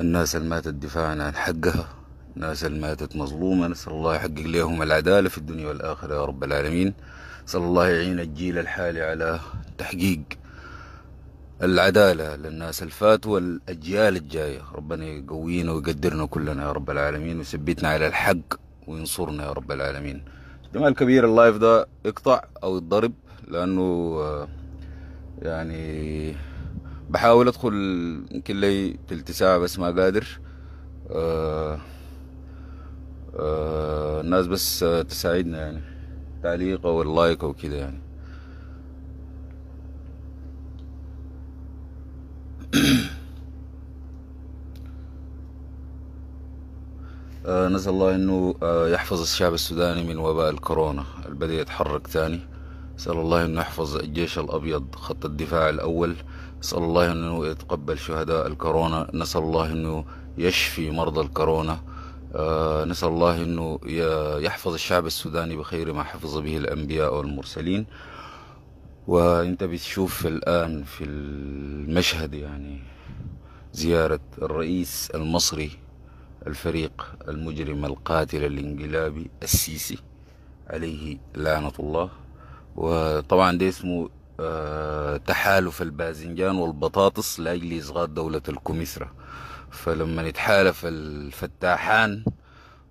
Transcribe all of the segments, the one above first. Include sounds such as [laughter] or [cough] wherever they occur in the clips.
الناس اللي ماتت دفاعا عن حقها الناس اللي ماتت مظلومة نسأل الله يحقق لهم العدالة في الدنيا والآخرة يا رب العالمين نسأل الله يعين الجيل الحالي على تحقيق العدالة للناس الفات والأجيال الجاية ربنا يقوينا ويقدرنا كلنا يا رب العالمين ويثبتنا على الحق وينصرنا يا رب العالمين احتمال كبير اللايف ده يقطع أو يتضرب لأنه آه، يعني بحاول ادخل يمكن لي تلت ساعه بس ما قادر آه، آه، الناس بس تساعدنا يعني تعليق او اللايك او كده يعني [coughs] آه، نسأل الله انه يحفظ الشعب السوداني من وباء الكورونا البدء يتحرك تاني نسأل الله انه يحفظ الجيش الابيض خط الدفاع الاول نسأل الله أنه يتقبل شهداء الكورونا نسأل الله أنه يشفي مرضى الكورونا آه، نسأل الله أنه يحفظ الشعب السوداني بخير ما حفظ به الأنبياء والمرسلين وانت بتشوف الآن في المشهد يعني زيارة الرئيس المصري الفريق المجرم القاتل الانقلابي السيسي عليه لعنة الله وطبعا ده اسمه آه، تحالف الباذنجان والبطاطس لأجل إصغاء دولة الكمثرى فلما يتحالف الفتاحان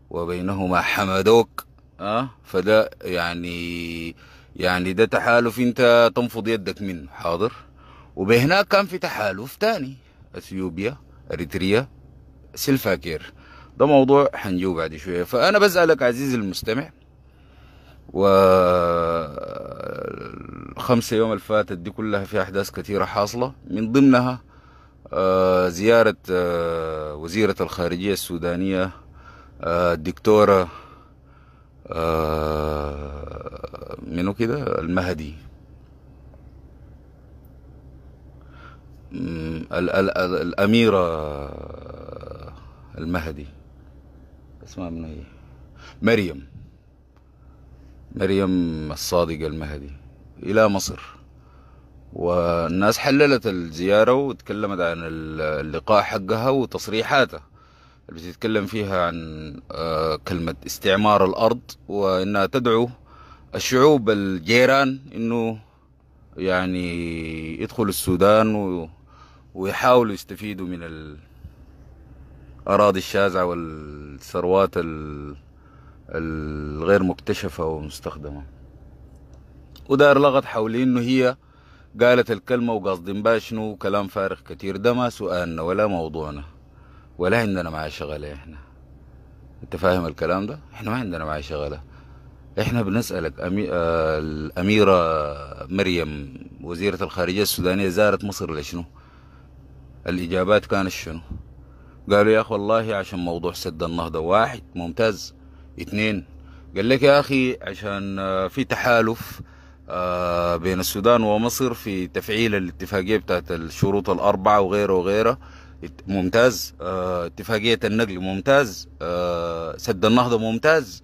وبينهما حمدوك أه فده يعني يعني ده تحالف انت تنفض يدك منه حاضر وبهناك كان في تحالف تاني اثيوبيا اريتريا سلفاكير ده موضوع حنجيه بعد شويه فانا بسالك عزيزي المستمع و الخمسة يوم اللي فاتت دي كلها في أحداث كثيرة حاصلة من ضمنها آه، زيارة آه، وزيرة الخارجية السودانية آه، الدكتورة منو كده المهدي الأميرة المهدي اسمها من هي مريم مريم الصادقة المهدي إلى مصر والناس حللت الزيارة وتكلمت عن اللقاء حقها وتصريحاتها اللي بتتكلم فيها عن آه، كلمة استعمار الأرض وإنها تدعو الشعوب الجيران إنه يعني يدخلوا السودان ويحاولوا يستفيدوا من الأراضي الشازعة والثروات الغير مكتشفة ومستخدمة ودار لغط حول انه هي قالت الكلمة وقصدين بها شنو وكلام فارغ كتير ده ما سؤالنا ولا موضوعنا ولا عندنا معاه شغلة احنا انت فاهم الكلام ده احنا ما عندنا معاه شغلة احنا بنسألك أمي... آه الأميرة مريم وزيرة الخارجية السودانية زارت مصر لشنو الإجابات كانت شنو قالوا يا أخي والله عشان موضوع سد النهضة واحد ممتاز اتنين قال لك يا أخي عشان آه، في تحالف آه، بين السودان ومصر في تفعيل الاتفاقية بتاعت الشروط الأربعة وغيره وغيره ممتاز آه، اتفاقية النقل ممتاز آه، سد النهضة ممتاز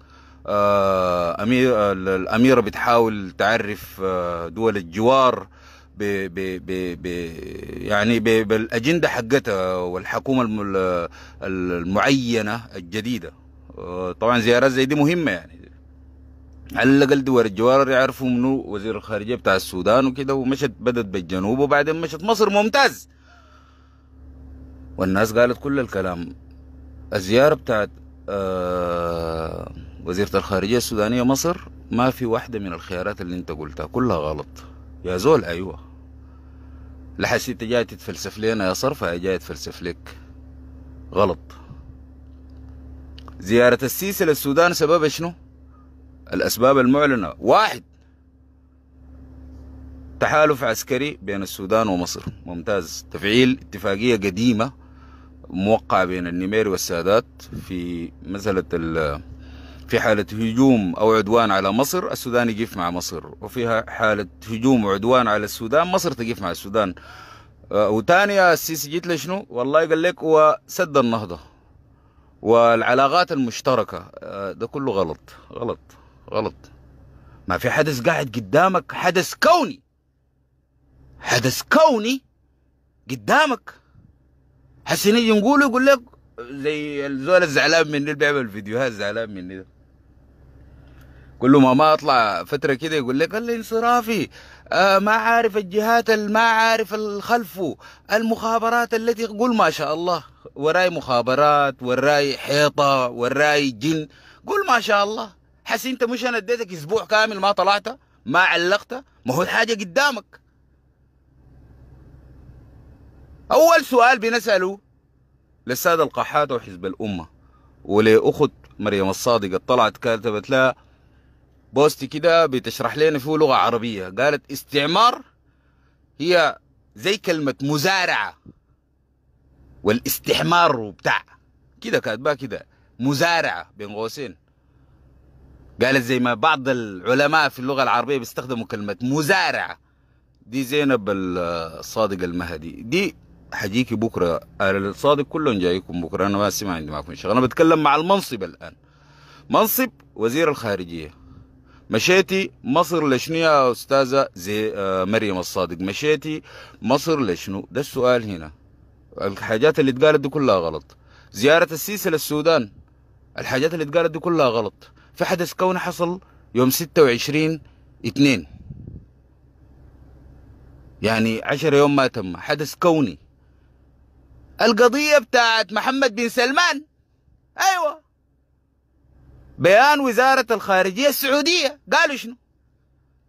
أمير الأميرة بتحاول تعرف دول الجوار ب ب ب ب يعني بـ بالاجنده حقتها والحكومه المعينه الجديده طبعا زيارات زي دي مهمه يعني على الاقل دول الجوار يعرفوا منو وزير الخارجيه بتاع السودان وكده ومشت بدت بالجنوب وبعدين مشت مصر ممتاز والناس قالت كل الكلام الزياره بتاعت آه وزيره الخارجيه السودانيه مصر ما في واحده من الخيارات اللي انت قلتها كلها غلط يا زول ايوه لحسيت جاي تتفلسف لينا يا صرفه جاي تتفلسف لك غلط زياره السيسي للسودان سببها شنو الأسباب المعلنة واحد تحالف عسكري بين السودان ومصر ممتاز تفعيل اتفاقية قديمة موقعة بين النمير والسادات في مسألة في حالة هجوم أو عدوان على مصر السودان يقف مع مصر وفيها حالة هجوم وعدوان على السودان مصر تقف مع السودان آه، وثانية السيسي جيت لشنو والله قال لك وسد النهضة والعلاقات المشتركة آه، ده كله غلط غلط غلط ما في حدث قاعد قدامك حدث كوني حدث كوني قدامك حسين يجي نقوله يقول لك زي الزول الزعلان مني اللي بيعمل فيديوهات زعلان مني ده كل ما ما اطلع فتره كده يقول لك الانصرافي آه ما عارف الجهات ما عارف الخلف المخابرات التي قل ما شاء الله وراي مخابرات وراي حيطه وراي جن قل ما شاء الله حسي انت مش انا اديتك اسبوع كامل ما طلعت ما علقت ما هو الحاجه قدامك اول سؤال بنساله للساده القحات وحزب الامه ولاخت مريم الصادقه طلعت كتبت لها بوست كده بتشرح لنا فيه لغه عربيه قالت استعمار هي زي كلمه مزارعه والاستحمار وبتاع كده كاتباه كده مزارعه بين قوسين قالت زي ما بعض العلماء في اللغة العربية بيستخدموا كلمة مزارع دي زينب الصادق المهدي دي حجيكي بكرة الصادق كلهم جايكم بكرة أنا ما ما عندي معكم شغل أنا بتكلم مع المنصب الآن منصب وزير الخارجية مشيتي مصر لشنو يا أستاذة زي آه، مريم الصادق مشيتي مصر لشنو ده السؤال هنا الحاجات اللي اتقالت دي كلها غلط زيارة السيسي للسودان الحاجات اللي اتقالت دي كلها غلط في حدث كون حصل يوم 26 2 يعني 10 يوم ما تم حدث كوني القضية بتاعت محمد بن سلمان أيوة بيان وزارة الخارجية السعودية قالوا شنو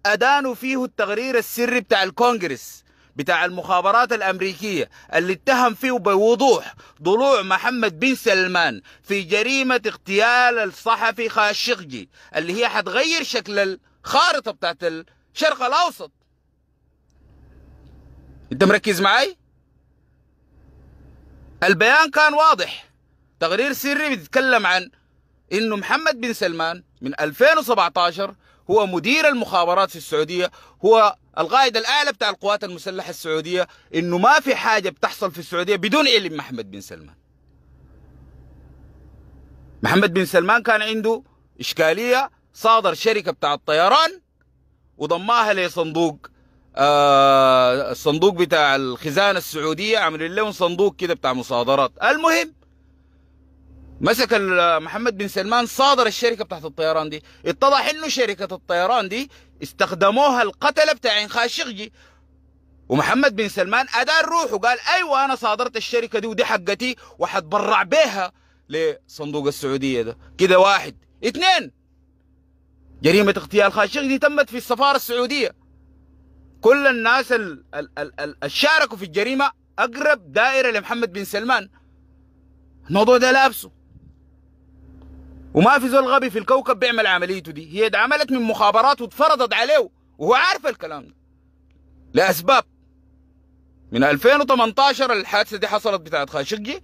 أدانوا فيه التقرير السري بتاع الكونغرس بتاع المخابرات الأمريكية اللي اتهم فيه بوضوح ضلوع محمد بن سلمان في جريمة اغتيال الصحفي خاشقجي اللي هي حتغير شكل الخارطة بتاعت الشرق الأوسط انت مركز معي البيان كان واضح تقرير سري بيتكلم عن انه محمد بن سلمان من 2017 هو مدير المخابرات في السعوديه هو القائد الاعلى بتاع القوات المسلحه السعوديه انه ما في حاجه بتحصل في السعوديه بدون علم محمد بن سلمان. محمد بن سلمان كان عنده اشكاليه صادر شركه بتاع الطيران وضماها لصندوق آه الصندوق بتاع الخزانه السعوديه عملوا لهم صندوق كده بتاع مصادرات، المهم مسك محمد بن سلمان صادر الشركه بتاعت الطيران دي اتضح انه شركه الطيران دي استخدموها القتلة بتاعين خاشقجي ومحمد بن سلمان أدار روحه قال أيوة أنا صادرت الشركة دي ودي حقتي وحتبرع بيها لصندوق السعودية ده كده واحد اثنين جريمة اغتيال خاشقجي تمت في السفارة السعودية كل الناس ال ال ال ال الشاركوا في الجريمة أقرب دائرة لمحمد بن سلمان الموضوع ده لابسه وما في زول غبي في الكوكب بيعمل عمليته دي هي اتعملت من مخابرات واتفرضت عليه وهو عارف الكلام ده لأسباب من 2018 الحادثة دي حصلت بتاعت خاشقجي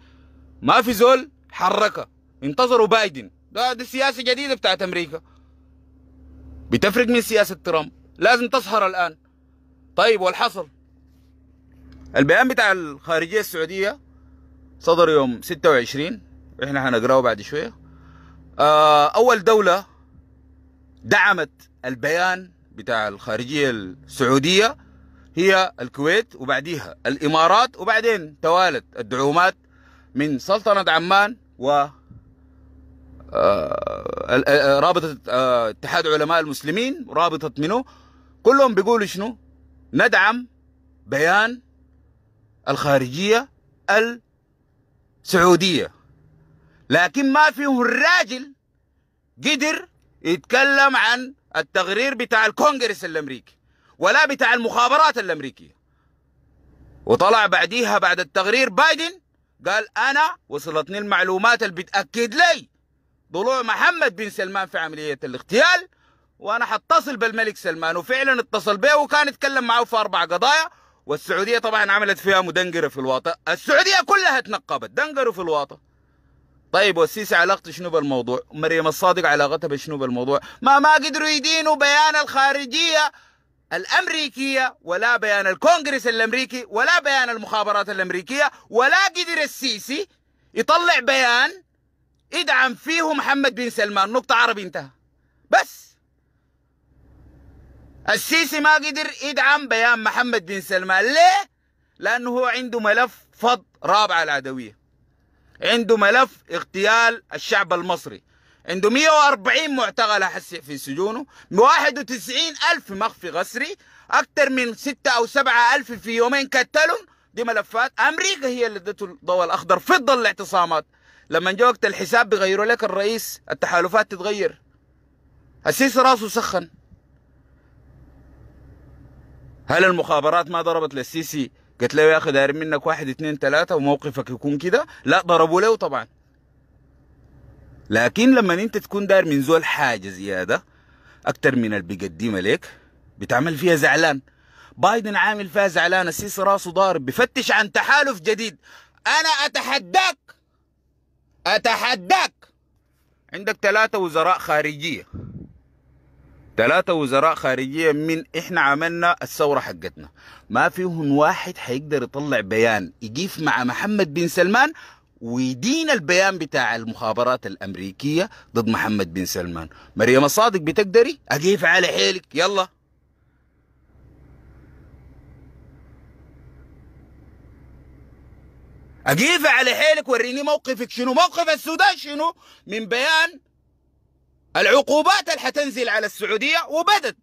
ما في زول حركها انتظروا بايدن ده دي سياسة جديدة بتاعت أمريكا بتفرق من سياسة ترامب لازم تسهر الآن طيب والحصل البيان بتاع الخارجية السعودية صدر يوم 26 احنا هنقراه بعد شويه آه، أول دولة دعمت البيان بتاع الخارجية السعودية هي الكويت وبعديها الإمارات وبعدين توالت الدعومات من سلطنة عمان و آه، آه، رابطة اتحاد علماء المسلمين رابطة منه كلهم بيقولوا شنو ندعم بيان الخارجية السعودية لكن ما فيه الراجل قدر يتكلم عن التقرير بتاع الكونغرس الامريكي ولا بتاع المخابرات الامريكيه وطلع بعديها بعد التقرير بايدن قال انا وصلتني المعلومات اللي بتاكد لي ضلوع محمد بن سلمان في عمليه الاغتيال وانا حتصل بالملك سلمان وفعلا اتصل به وكان يتكلم معه في اربع قضايا والسعوديه طبعا عملت فيها مدنقره في الواطه السعوديه كلها تنقبت دنقروا في الواطه طيب والسيسي علاقته شنو بالموضوع؟ مريم الصادق علاقتها بشنو بالموضوع؟ ما ما قدروا يدينوا بيان الخارجيه الامريكيه ولا بيان الكونغرس الامريكي ولا بيان المخابرات الامريكيه ولا قدر السيسي يطلع بيان يدعم فيه محمد بن سلمان نقطه عربي انتهى بس السيسي ما قدر يدعم بيان محمد بن سلمان ليه؟ لانه هو عنده ملف فض رابعه العدويه عنده ملف اغتيال الشعب المصري عنده 140 معتقل في سجونه 91 ألف مخفي غسري أكثر من 6 أو 7 ألف في يومين كتلهم دي ملفات أمريكا هي اللي ادته الضوء الأخضر في ظل الاعتصامات لما جاء وقت الحساب بيغيروا لك الرئيس التحالفات تتغير السيسي راسه سخن هل المخابرات ما ضربت للسيسي قالت له يا اخي داير منك واحد اثنين ثلاثة وموقفك يكون كده لا ضربوا له طبعا لكن لما انت تكون داير من زول حاجه زياده اكتر من اللي بيقدمها لك بتعمل فيها زعلان بايدن عامل فيها زعلان السيس راسه ضارب بفتش عن تحالف جديد انا اتحداك اتحداك عندك ثلاثه وزراء خارجيه ثلاثة وزراء خارجية من احنا عملنا الثورة حقتنا ما فيهم واحد حيقدر يطلع بيان يقيف مع محمد بن سلمان ويدين البيان بتاع المخابرات الأمريكية ضد محمد بن سلمان مريم الصادق بتقدري أقيف على حيلك يلا أقيف على حيلك وريني موقفك شنو موقف السودان شنو من بيان العقوبات اللي حتنزل على السعودية وبدت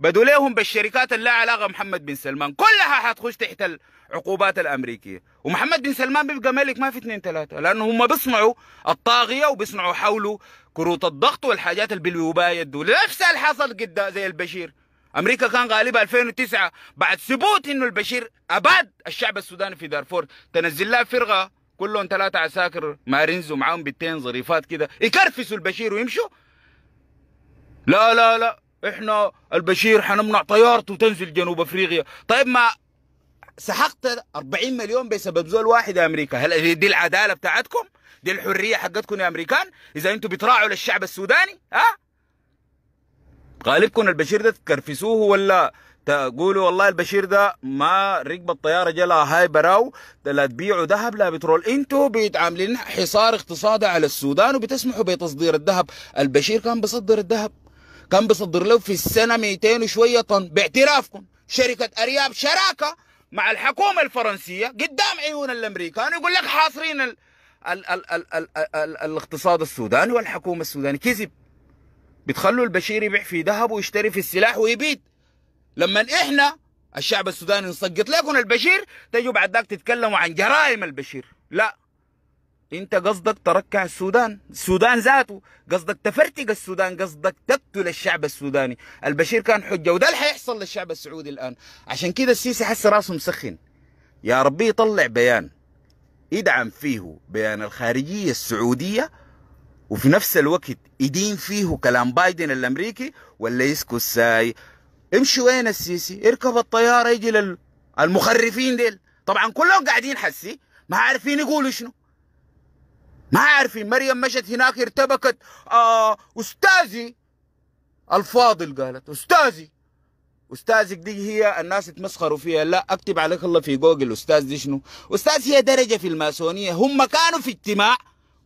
بدوا ليهم بالشركات اللي علاقة محمد بن سلمان كلها حتخش تحت العقوبات الأمريكية ومحمد بن سلمان بيبقى ملك ما في اثنين ثلاثة لأنه هم بيصنعوا الطاغية وبيصنعوا حوله كروت الضغط والحاجات اللي بالوباية الدولة نفس اللي حصل قد زي البشير امريكا كان غالبا 2009 بعد ثبوت انه البشير اباد الشعب السوداني في دارفور تنزل لها فرقه كلهم ثلاثة عساكر مارينز ومعاهم بيتين ظريفات كده يكرفسوا البشير ويمشوا لا لا لا احنا البشير حنمنع طيارته تنزل جنوب افريقيا طيب ما سحقت 40 مليون بسبب زول واحد يا امريكا هل دي العداله بتاعتكم دي الحريه حقتكم يا امريكان اذا انتم بتراعوا للشعب السوداني ها غالبكم البشير ده تكرفسوه ولا تقولوا والله البشير ده ما ركب الطياره جلا هاي براو لا تبيعوا ذهب لا بترول انتوا بيتعاملين حصار اقتصادي على السودان وبتسمحوا بتصدير الذهب البشير كان بيصدر الذهب كان بيصدر له في السنه 200 وشويه طن باعترافكم شركه ارياب شراكه مع الحكومه الفرنسيه قدام عيون الامريكان يقول لك حاصرين ال ال ال ال ال ال الاقتصاد السوداني والحكومه السودانيه كذب بتخلوا البشير يبيع في ذهب ويشتري في السلاح ويبيد لما احنا الشعب السوداني نسقط لكم البشير تجوا بعد ذاك تتكلموا عن جرائم البشير لا انت قصدك تركع السودان السودان ذاته قصدك تفرتق السودان قصدك تقتل الشعب السوداني البشير كان حجه وده اللي حيحصل للشعب السعودي الان عشان كده السيسي حس راسه مسخن يا ربي يطلع بيان يدعم فيه بيان الخارجيه السعوديه وفي نفس الوقت يدين فيه كلام بايدن الامريكي ولا يسكت ساي امشي وين السيسي اركب الطياره يجي للمخرفين ديل طبعا كلهم قاعدين حسي ما عارفين يقولوا شنو ما عارفين مريم مشت هناك ارتبكت آه استاذي الفاضل قالت استاذي استاذك دي هي الناس تمسخروا فيها لا اكتب عليك الله في جوجل استاذ دي شنو استاذ هي درجه في الماسونيه هم كانوا في اجتماع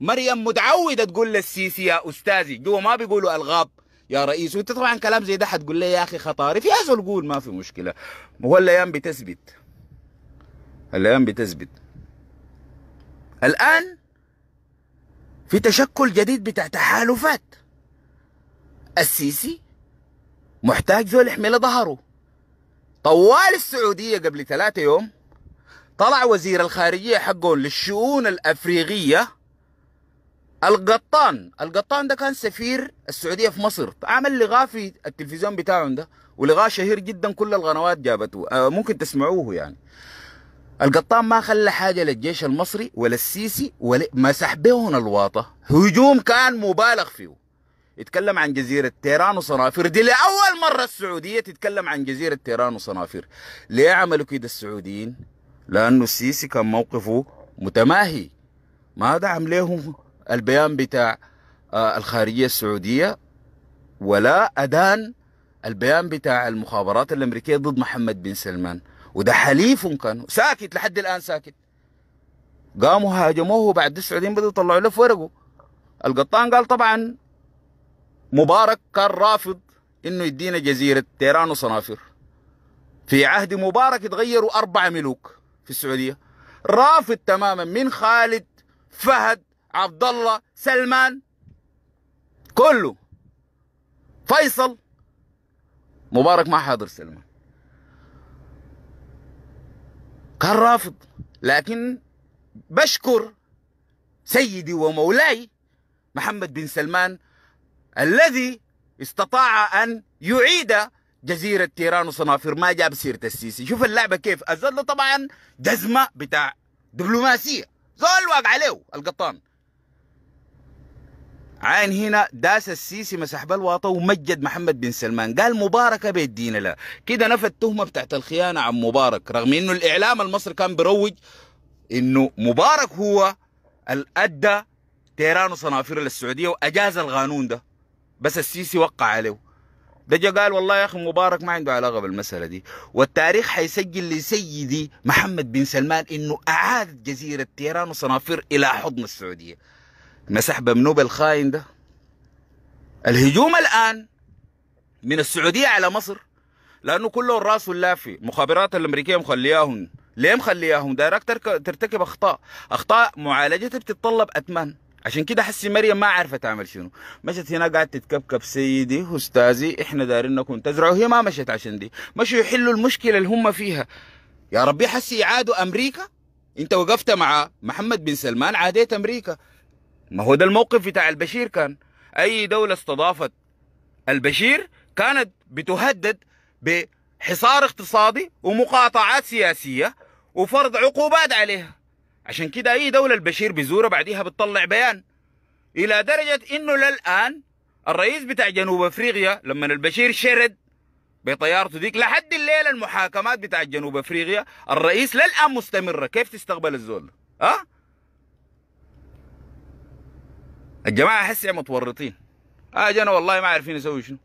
مريم متعوده تقول للسيسي يا استاذي جوا ما بيقولوا الغاب يا رئيس وانت طبعا كلام زي ده حتقول لي يا اخي خطاري في زول قول ما في مشكله هو الايام بتثبت الايام بتثبت الان في تشكل جديد بتاع تحالفات السيسي محتاج زول يحمل ظهره طوال السعوديه قبل ثلاثة يوم طلع وزير الخارجيه حقه للشؤون الافريقيه القطان القطان ده كان سفير السعوديه في مصر عمل لغاه في التلفزيون بتاعهم ده ولغاه شهير جدا كل القنوات جابته آه ممكن تسمعوه يعني القطان ما خلى حاجه للجيش المصري ولا السيسي ولا ما بهم الواطه هجوم كان مبالغ فيه يتكلم عن جزيرة تيران وصنافير دي لأول مرة السعودية تتكلم عن جزيرة تيران وصنافير ليه عملوا كده السعوديين لأنه السيسي كان موقفه متماهي ما دعم ليهم البيان بتاع آه، الخارجية السعودية ولا أدان البيان بتاع المخابرات الأمريكية ضد محمد بن سلمان وده حليف كان ساكت لحد الآن ساكت قاموا هاجموه بعد السعوديين بدأوا يطلعوا له في ورقه القطان قال طبعا مبارك كان رافض انه يدينا جزيرة تيران وصنافر في عهد مبارك تغيروا أربعة ملوك في السعودية رافض تماما من خالد فهد عبد الله سلمان كله فيصل مبارك ما حاضر سلمان كان رافض لكن بشكر سيدي ومولاي محمد بن سلمان الذي استطاع ان يعيد جزيرة تيران وصنافير ما جاب سيرة السيسي شوف اللعبة كيف الزول طبعا جزمة بتاع دبلوماسية زول واقع عليه القطان عين هنا داس السيسي مسح بالواطة ومجد محمد بن سلمان قال مباركة بيدينا لا كده نفى التهمة بتاعت الخيانة عن مبارك رغم انه الاعلام المصري كان بيروج انه مبارك هو الادى تيران وصنافير للسعودية واجاز القانون ده بس السيسي وقع عليه ده جا قال والله يا اخي مبارك ما عنده علاقه بالمساله دي والتاريخ حيسجل لسيدي محمد بن سلمان انه اعاد جزيره تيران وصنافير الى حضن السعوديه مسح بمنوب الخاين ده الهجوم الآن من السعودية على مصر لأنه كله الراس واللافي مخابرات الأمريكية مخلياهم ليه مخلياهم دايركت ترتكب أخطاء أخطاء معالجتها بتتطلب أتمان عشان كده حسي مريم ما عارفه تعمل شنو مشت هنا قاعد تتكبكب سيدي استاذي احنا دارين نكون تزرع وهي ما مشت عشان دي مشوا يحلوا المشكله اللي هم فيها يا ربي حسي يعادوا امريكا انت وقفت مع محمد بن سلمان عاديت امريكا ما هو ده الموقف بتاع البشير كان اي دوله استضافت البشير كانت بتهدد بحصار اقتصادي ومقاطعات سياسيه وفرض عقوبات عليها عشان كده اي دوله البشير بيزورها بعديها بتطلع بيان الى درجه انه للان الرئيس بتاع جنوب افريقيا لما البشير شرد بطيارته ديك لحد الليله المحاكمات بتاع جنوب افريقيا الرئيس للان مستمره كيف تستقبل الزول ها أه؟ الجماعه حسي متورطين اجي آه، انا والله ما عارفين اسوي شنو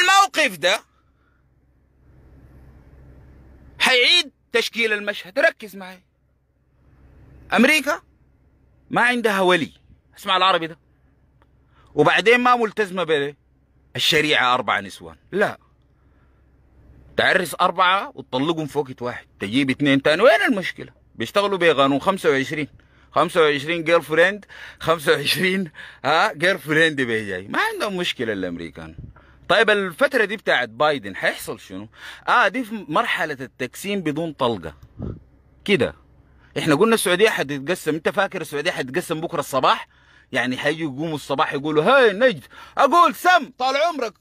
الموقف ده حيعيد تشكيل المشهد ركز معي امريكا ما عندها ولي اسمع العربي ده وبعدين ما ملتزمه بالشريعه اربع نسوان لا تعرس أربعة وتطلقهم في وقت واحد تجيب اثنين تاني وين المشكلة بيشتغلوا بقانون 25 25 جيرل فريند 25 ها جيرل فريند بيجي ما عندهم مشكلة الأمريكان طيب الفترة دي بتاعت بايدن حيحصل شنو؟ اه دي في مرحلة التقسيم بدون طلقة كده احنا قلنا السعودية حتتقسم انت فاكر السعودية حتتقسم بكرة الصباح؟ يعني حيجوا يقوموا الصباح يقولوا هاي نجد اقول سم طال عمرك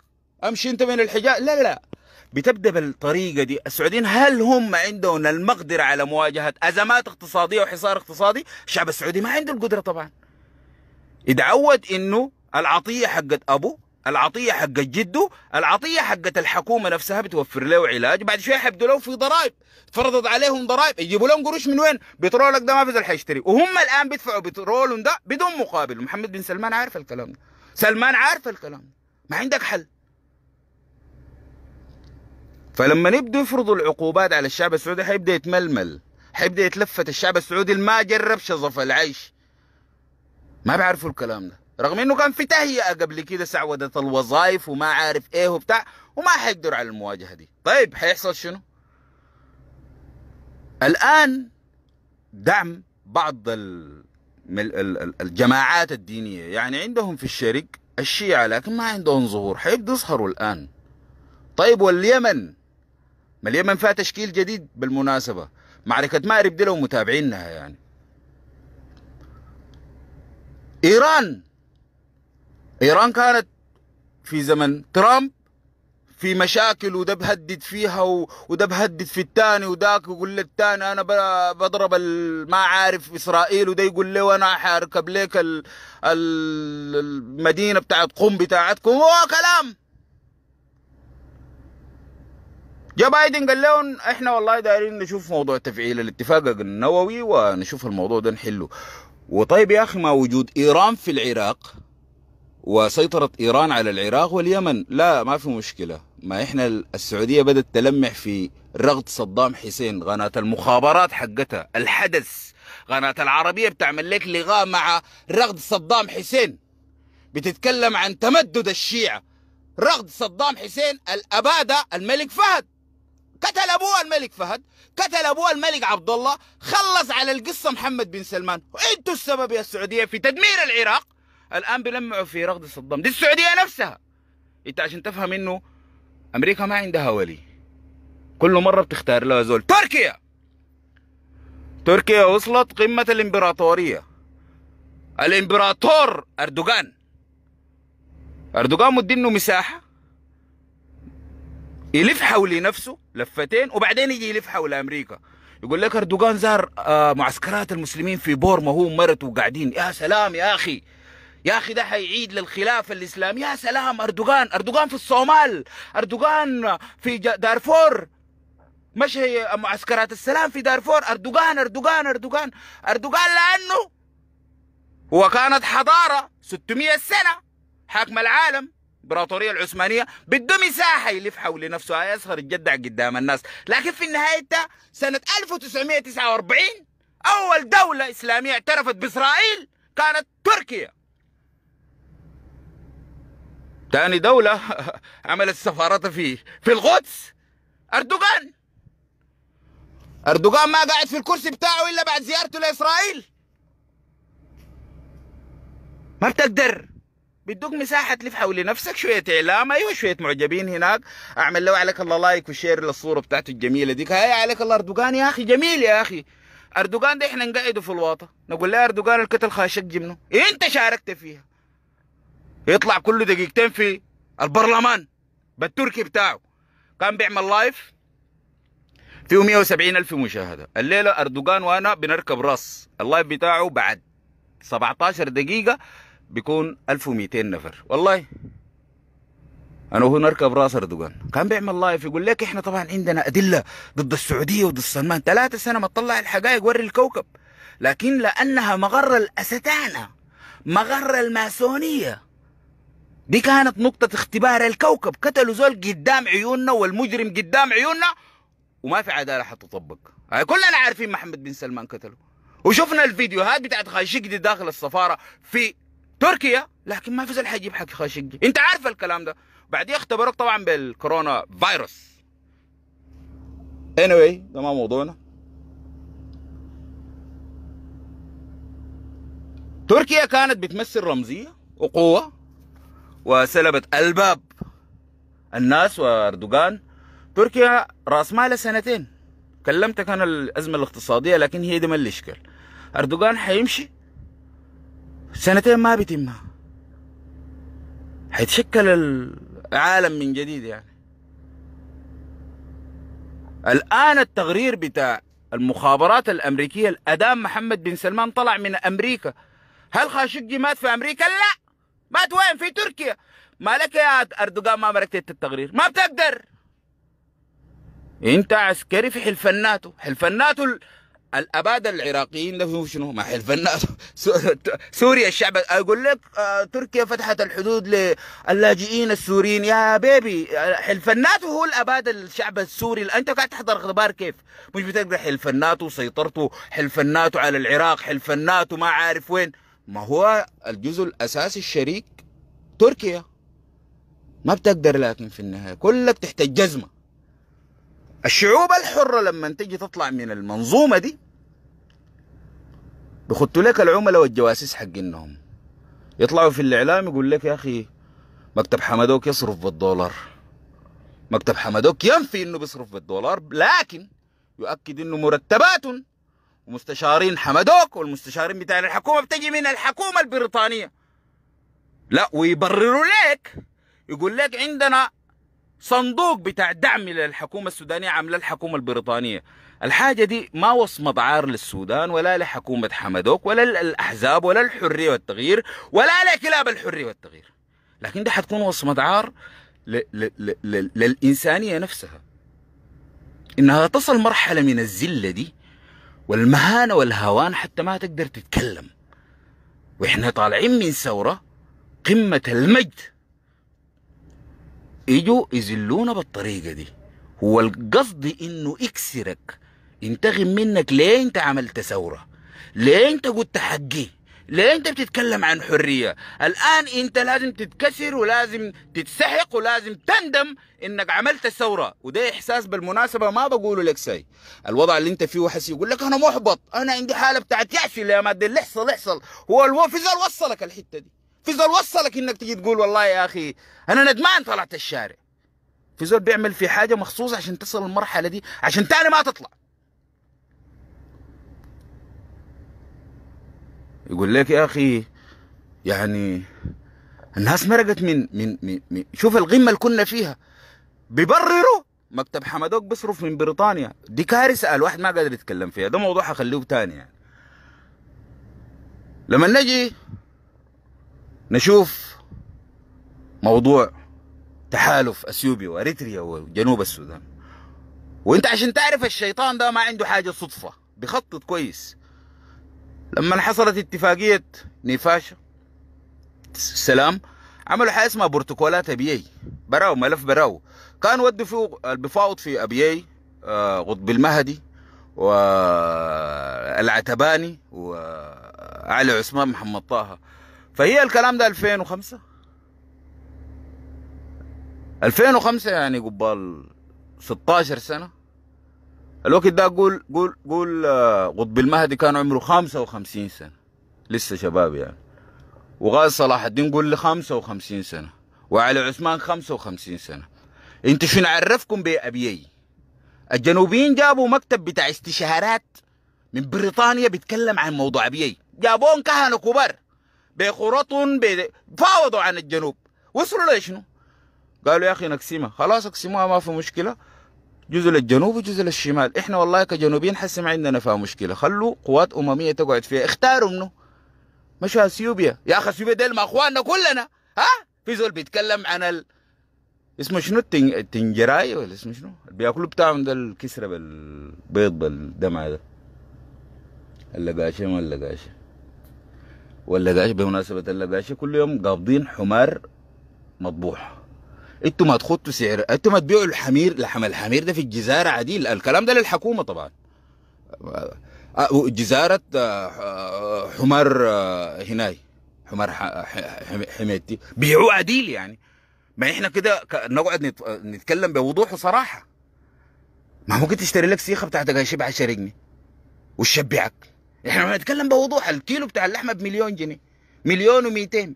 امشي انت من الحجاز لا لا بتبدأ بالطريقة دي السعوديين هل هم عندهم المقدرة على مواجهة أزمات اقتصادية وحصار اقتصادي الشعب السعودي ما عنده القدرة طبعا اتعود انه العطية حقت ابوه العطية حقت جده العطية حقت الحكومة نفسها بتوفر له علاج بعد شوية حيبدوا له في ضرائب فرضت عليهم ضرائب يجيبوا لهم قروش من وين بترولك ده ما في حيشتري وهم الآن بيدفعوا بترولهم ده بدون مقابل محمد بن سلمان عارف الكلام ده سلمان عارف الكلام ده ما عندك حل فلما نبدا يفرضوا العقوبات على الشعب السعودي حيبدا يتململ حيبدا يتلفت الشعب السعودي اللي ما جرب شظف العيش ما بيعرفوا الكلام ده رغم انه كان في تهيئه قبل كده سعوده الوظائف وما عارف ايه وبتاع وما حيقدر على المواجهه دي طيب حيحصل شنو الان دعم بعض الجماعات الدينيه يعني عندهم في الشرق الشيعه لكن ما عندهم ظهور حيبدوا يظهروا الان طيب واليمن اليمن فيها تشكيل جديد بالمناسبة معركة مأرب دي لو متابعينها يعني إيران إيران كانت في زمن ترامب في مشاكل وده بهدد فيها وده بهدد في الثاني وذاك يقول للثاني انا بضرب ما عارف اسرائيل وده يقول له انا حاركب لك المدينه بتاعت قم بتاعتكم وكلام جو بايدن قال لهم احنا والله دايرين نشوف موضوع تفعيل الاتفاق النووي ونشوف الموضوع ده نحله وطيب يا اخي ما وجود ايران في العراق وسيطرة ايران على العراق واليمن لا ما في مشكلة ما احنا السعودية بدأت تلمح في رغد صدام حسين قناة المخابرات حقتها الحدث قناة العربية بتعمل لك لغاء مع رغد صدام حسين بتتكلم عن تمدد الشيعة رغد صدام حسين الأبادة الملك فهد قتل ابوه الملك فهد قتل ابوه الملك عبد الله خلص على القصه محمد بن سلمان وانتوا السبب يا السعوديه في تدمير العراق الان بلمعوا في رغد صدام دي السعوديه نفسها انت عشان تفهم انه امريكا ما عندها ولي كل مره بتختار لها زول تركيا تركيا وصلت قمه الامبراطوريه الامبراطور اردوغان اردوغان مدينه مساحه يلف حول نفسه لفتين وبعدين يجي يلف حول امريكا يقول لك اردوغان زار آه، معسكرات المسلمين في بورما هو ومرته وقاعدين يا سلام يا اخي يا اخي ده حيعيد للخلافه الاسلاميه يا سلام اردوغان اردوغان في الصومال اردوغان في دارفور مشي معسكرات السلام في دارفور اردوغان اردوغان اردوغان اردوغان لانه وكانت حضاره 600 سنه حاكم العالم الامبراطوريه العثمانيه بده مساحه يلف حول نفسه يسهر يتجدع قدام الناس لكن في النهايه سنه 1949 اول دوله اسلاميه اعترفت باسرائيل كانت تركيا ثاني دولة [laughs] عملت سفارتها في في القدس أردوغان أردوغان ما قاعد في الكرسي بتاعه إلا بعد زيارته لإسرائيل ما بتقدر بدوك مساحه تلف حول نفسك شويه اعلام ايوه شويه معجبين هناك اعمل له عليك الله لايك وشير للصوره بتاعته الجميله ديك هاي عليك الله اردوغان يا اخي جميل يا اخي اردوغان ده احنا نقعده في الواطه نقول له اردوغان الكتل خاشق جبنه انت شاركت فيها يطلع كل دقيقتين في البرلمان بالتركي بتاعه كان بيعمل لايف فيه 170 ألف مشاهدة الليلة أردوغان وأنا بنركب راس اللايف بتاعه بعد 17 دقيقة بيكون 1200 نفر والله انا وهو نركب راس اردوغان كان بيعمل لايف يقول لك احنا طبعا عندنا ادله ضد السعوديه وضد سلمان ثلاثة سنه ما تطلع الحقائق وري الكوكب لكن لانها مغر الاستانه مغر الماسونيه دي كانت نقطة اختبار الكوكب قتلوا زول قدام عيوننا والمجرم قدام عيوننا وما في عدالة حتطبق هاي كلنا عارفين محمد بن سلمان قتله وشفنا الفيديوهات بتاعت خاشقجي داخل السفارة في تركيا لكن ما في زول حيجيب حق خاشقجي انت عارف الكلام ده بعدين اختبرك طبعا بالكورونا فيروس anyway ده ما موضوعنا تركيا كانت بتمثل رمزية وقوة وسلبت ألباب الناس وأردوغان تركيا راس مالها سنتين كلمتك أنا الأزمة الاقتصادية لكن هي دي ما الإشكال أردوغان حيمشي سنتين ما بيتمها حيتشكل العالم من جديد يعني الآن التقرير بتاع المخابرات الأمريكية الأدام محمد بن سلمان طلع من أمريكا هل خاشقجي مات في أمريكا؟ لا مات وين؟ في تركيا مالك يا أردوغان ما مركت التقرير ما بتقدر انت عسكري في حلفناتو حلفناتو الاباد العراقيين ده شنو ما حلف الناس [laughs] سوريا الشعب اقول لك آه، تركيا فتحت الحدود للاجئين السوريين يا بيبي حلف الناس هو الاباد الشعب السوري انت قاعد تحضر اخبار كيف مش بتقدر حلف الناتو سيطرته حلف الناتو على العراق حلف الناتو ما عارف وين ما هو الجزء الاساسي الشريك تركيا ما بتقدر لكن في النهايه كلك تحت الجزمه الشعوب الحرة لما تجي تطلع من المنظومة دي بخدتوا لك العملاء والجواسيس حقينهم يطلعوا في الإعلام يقول لك يا أخي مكتب حمدوك يصرف بالدولار مكتب حمدوك ينفي انه بيصرف بالدولار لكن يؤكد انه مرتبات ومستشارين حمدوك والمستشارين بتاع الحكومه بتجي من الحكومه البريطانيه لا ويبرروا لك يقول لك عندنا صندوق بتاع دعم للحكومة السودانية عاملة الحكومة البريطانية الحاجة دي ما وصمة عار للسودان ولا لحكومة حمدوك ولا الأحزاب ولا الحرية والتغيير ولا لكلاب الحرية والتغيير لكن دي حتكون وصمة عار للإنسانية نفسها إنها تصل مرحلة من الزلة دي والمهانة والهوان حتى ما تقدر تتكلم وإحنا طالعين من ثورة قمة المجد يجوا يزلونا بالطريقه دي هو القصد انه يكسرك ينتغم منك ليه انت عملت ثوره ليه انت قلت حقي ليه انت بتتكلم عن حريه الان انت لازم تتكسر ولازم تتسحق ولازم تندم انك عملت ثوره وده احساس بالمناسبه ما بقوله لك ساي الوضع اللي انت فيه وحسي يقول لك انا محبط انا عندي حاله بتاعت يعشي يا ما اللي يحصل يحصل هو الوفزل وصلك الحته دي في زول وصلك انك تجي تقول والله يا اخي انا ندمان طلعت الشارع في زول بيعمل في حاجه مخصوص عشان تصل المرحله دي عشان تاني ما تطلع يقول لك يا اخي يعني الناس مرقت من من, من, من شوف القمه اللي كنا فيها بيبرروا مكتب حمدوك بيصرف من بريطانيا دي كارثه الواحد ما قادر يتكلم فيها ده موضوع حخليه تاني يعني لما نجي نشوف موضوع تحالف اثيوبيا واريتريا وجنوب السودان وانت عشان تعرف الشيطان ده ما عنده حاجه صدفه بيخطط كويس لما حصلت اتفاقيه نيفاشا السلام عملوا حاجه اسمها بروتوكولات ابيي براو ملف براو كان ودوا في البفاوض في ابيي آه، قطب المهدي والعتباني وعلي عثمان محمد طه فهي الكلام ده 2005 2005 يعني قبال 16 سنه الوقت ده قول قول قول آه، قطب المهدي كان عمره 55 سنه لسه شباب يعني وغاز صلاح الدين قول لي 55 سنه وعلي عثمان 55 سنه انت شنو عرفكم بابيي الجنوبيين جابوا مكتب بتاع استشهارات من بريطانيا بيتكلم عن موضوع ابيي جابوهم كهنه كبار بقرطن فاوضوا عن الجنوب وصلوا لشنو؟ قالوا يا اخي نقسمها خلاص اقسموها ما في مشكله جزء للجنوب وجزء للشمال احنا والله كجنوبيين حسي ما عندنا فيها مشكله خلوا قوات امميه تقعد فيها اختاروا منه مشوا اثيوبيا يا اخي اثيوبيا ديل ما اخواننا كلنا ها في زول بيتكلم عن ال... اسمه شنو التنجراي ولا اسمه شنو بياكلوا بتاعهم ده الكسره بالبيض بالدمع ده اللقاشه ما اللقاشه واللقاش بمناسبة اللقاش كل يوم قابضين حمار مطبوح انتوا ما تخطوا سعر انتوا ما تبيعوا الحمير لحم الحمير ده في الجزارة عديل الكلام ده للحكومة طبعا أه، أه، جزارة أه، حمار هناي حمار حميتي بيعوا عديل يعني ما احنا كده نقعد نتكلم بوضوح وصراحة ما ممكن تشتري لك سيخة بتاعت قاشي ب 10 جنيه وتشبعك احنا بنتكلم بوضوح الكيلو بتاع اللحمه بمليون جنيه مليون و200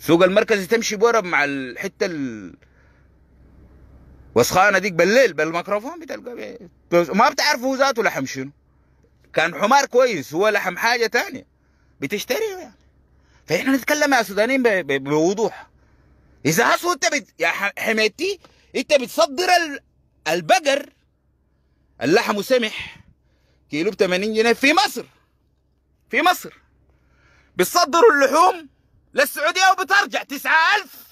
سوق المركزي تمشي بورب مع الحته ال... وسخانه ديك بالليل بالميكروفون بتلقى ما بتعرف هو ذاته لحم شنو كان حمار كويس هو لحم حاجه ثانيه بتشتريه يعني فاحنا نتكلم يا سودانيين بوضوح اذا هسه انت بت... يا حميتي انت بتصدر البقر اللحم سمح كيلو ب 80 جنيه في مصر في مصر بتصدروا اللحوم للسعوديه وبترجع 9000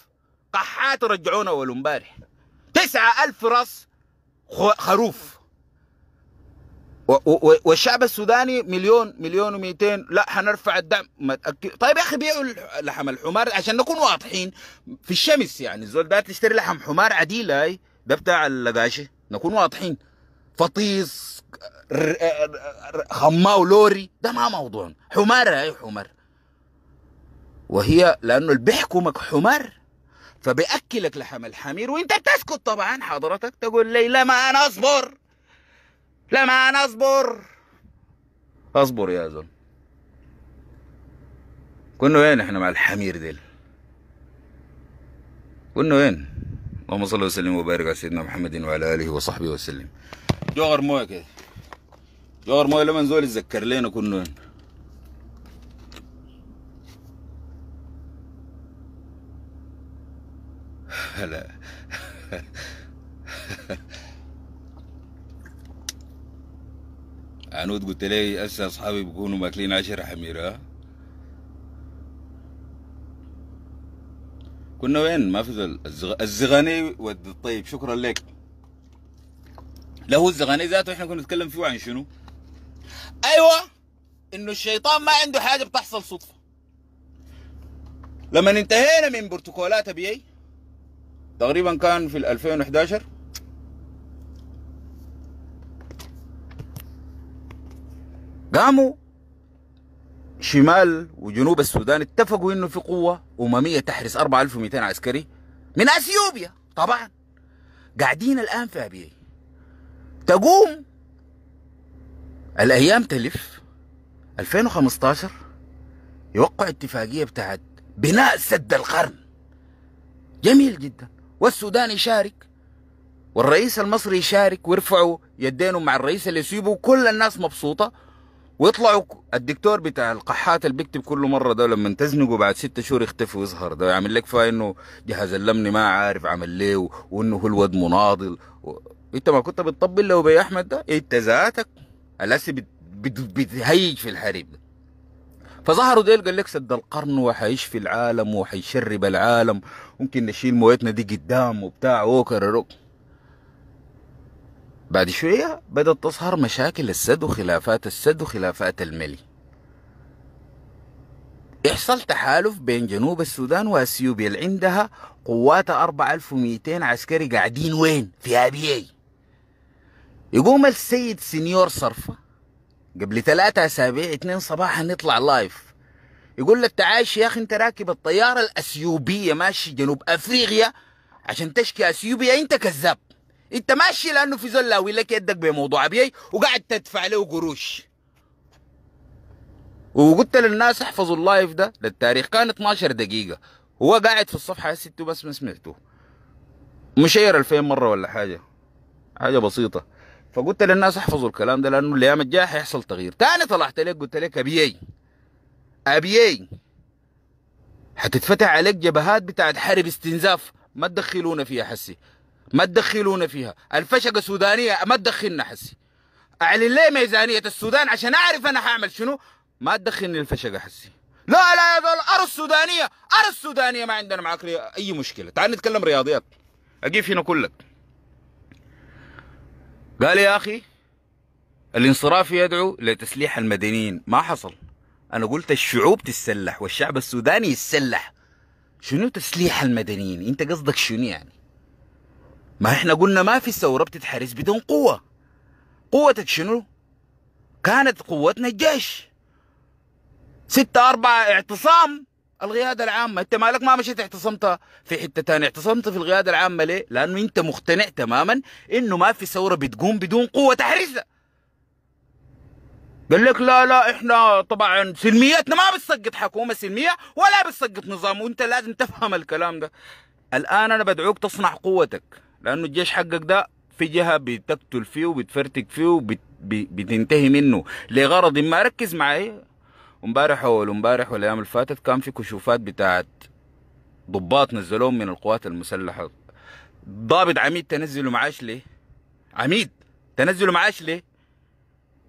قحات رجعونا اول امبارح 9000 راس خروف والشعب السوداني مليون مليون و200 لا حنرفع الدعم طيب يا اخي بيعوا لحم الحمار عشان نكون واضحين في الشمس يعني الزول ده تشتري لحم حمار عديل هاي ده بتاع اللقاشه نكون واضحين فطيس خما ولوري ده ما موضوع حمار أي حمار وهي لأنه اللي بيحكمك حمار فبيأكلك لحم الحمير وانت بتسكت طبعا حضرتك تقول لي لا ما انا اصبر لا ما انا اصبر اصبر يا زول كنا وين احنا مع الحمير ديل كنا وين اللهم صل وسلم وبارك على سيدنا محمد وعلى اله وصحبه وسلم جوغر مويه كده دور ما لما نزول يتذكر لنا كنا هلا عنود قلت لي هسه اصحابي بكونوا ماكلين عشرة حميرة كنا وين ما في الزغ... الزغني ود الطيب شكرا لك له الزغني ذاته احنا كنا نتكلم فيه عن شنو؟ ايوه انه الشيطان ما عنده حاجه بتحصل صدفه لما انتهينا من بروتوكولات بي تقريبا كان في 2011 قاموا شمال وجنوب السودان اتفقوا انه في قوه امميه تحرس 4200 عسكري من اثيوبيا طبعا قاعدين الان في ابي تقوم الايام تلف 2015 يوقع اتفاقيه بتاعت بناء سد القرن جميل جدا والسودان يشارك والرئيس المصري يشارك ويرفعوا يدينهم مع الرئيس اللي يسيبه وكل الناس مبسوطه ويطلعوا الدكتور بتاع القحات اللي بيكتب كل مره ده لما تزنقوا بعد ستة شهور يختفي ويظهر ده يعمل لك فيها انه جهاز اللمني ما عارف عمل ليه وانه هو الواد مناضل و... انت ما كنت بتطبل لو بيا احمد ده إيه، انت ذاتك الاسي بتهيج في الحريب ده فظهروا ديل قال لك سد القرن وحيشفي العالم وحيشرب العالم ممكن نشيل مويتنا دي قدام وبتاع وكرروك بعد شوية بدأت تظهر مشاكل السد وخلافات السد وخلافات الملي يحصل تحالف بين جنوب السودان واثيوبيا اللي عندها قوات 4200 عسكري قاعدين وين؟ في ابيي يقوم السيد سنيور صرفة قبل ثلاثة أسابيع اتنين صباحا نطلع لايف يقول لك تعايش يا أخي أنت راكب الطيارة الأثيوبية ماشي جنوب أفريقيا عشان تشكي أثيوبيا أنت كذاب أنت ماشي لأنه في زول لاوي لك يدك بموضوع أبيي وقاعد تدفع له قروش وقلت للناس احفظوا اللايف ده للتاريخ كان 12 دقيقة هو قاعد في الصفحة يا ستو بس ما سمعته مشير 2000 مرة ولا حاجة حاجة بسيطة فقلت للناس احفظوا الكلام ده لانه الايام الجايه حيحصل تغيير تاني طلعت لك قلت لك ابيي ابيي حتتفتح عليك جبهات بتاعت حرب استنزاف ما تدخلونا فيها حسي ما تدخلونا فيها الفشقه السودانيه ما تدخلنا حسي اعلن لي ميزانيه السودان عشان اعرف انا حاعمل شنو ما تدخلني الفشقه حسي لا لا يا دول ارى السودانيه ارى السودانيه ما عندنا معاك اي مشكله تعال نتكلم رياضيات اجيب هنا كلك قال يا أخي الانصراف يدعو لتسليح المدنيين ما حصل أنا قلت الشعوب تتسلح والشعب السوداني يتسلح شنو تسليح المدنيين أنت قصدك شنو يعني ما احنا قلنا ما في ثورة بتتحرس بدون قوة قوتك شنو كانت قوتنا الجيش ستة أربعة اعتصام القيادة العامة انت مالك ما مشيت اعتصمت في حتة تانية اعتصمت في القيادة العامة ليه لانه انت مقتنع تماما انه ما في ثورة بتقوم بدون قوة تحريزة قال لك لا لا احنا طبعا سلمياتنا ما بتسقط حكومة سلمية ولا بتسقط نظام وانت لازم تفهم الكلام ده الان انا بدعوك تصنع قوتك لانه الجيش حقك ده في جهه بتقتل فيه وبتفرتك فيه وبتنتهي منه لغرض ما ركز معي امبارح او امبارح والايام اللي فاتت كان في كشوفات بتاعت ضباط نزلوهم من القوات المسلحه ضابط عميد تنزله معاش ليه؟ عميد تنزله معاش ليه؟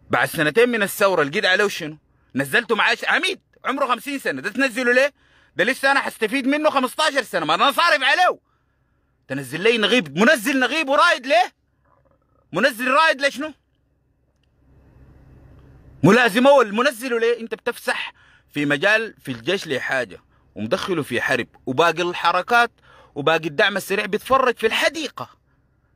بعد سنتين من الثوره لقيت عليه شنو؟ نزلته معاش عميد عمره 50 سنه ده تنزله ليه؟ ده لسه انا حستفيد منه 15 سنه ما انا صارف عليه تنزل لي نغيب منزل نغيب ورايد ليه؟ منزل رايد لشنو؟ ملازمه والمنزل ليه انت بتفسح في مجال في الجيش لحاجه ومدخله في حرب وباقي الحركات وباقي الدعم السريع بيتفرج في الحديقه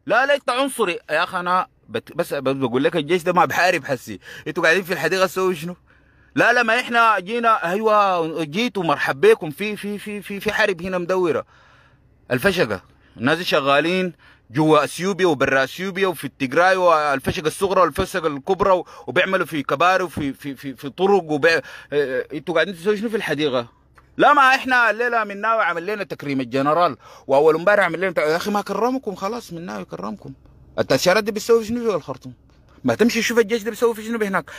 لا لا انت عنصري يا اخي انا بت... بس بقول لك الجيش ده ما بحارب حسي انتوا قاعدين في الحديقه تسوي شنو؟ لا لا ما احنا جينا ايوه جيتوا مرحب بكم في في في في في حرب هنا مدوره الفشقه الناس شغالين جوا اثيوبيا وبرا اثيوبيا وفي التجراي والفشق الصغرى والفشق الكبرى وبيعملوا في كبار وفي في في, في طرق وبيع... آه، آه، انتوا قاعدين تسوي شنو في الحديقه؟ لا ما احنا الليله من ناوي عمل لنا تكريم الجنرال واول امبارح عمل لنا يا اخي ما كرمكم خلاص من ناوي كرمكم التأشيرات دي بتسوي شنو في الخرطوم؟ ما تمشي تشوف الجيش ده بيسوي في شنو هناك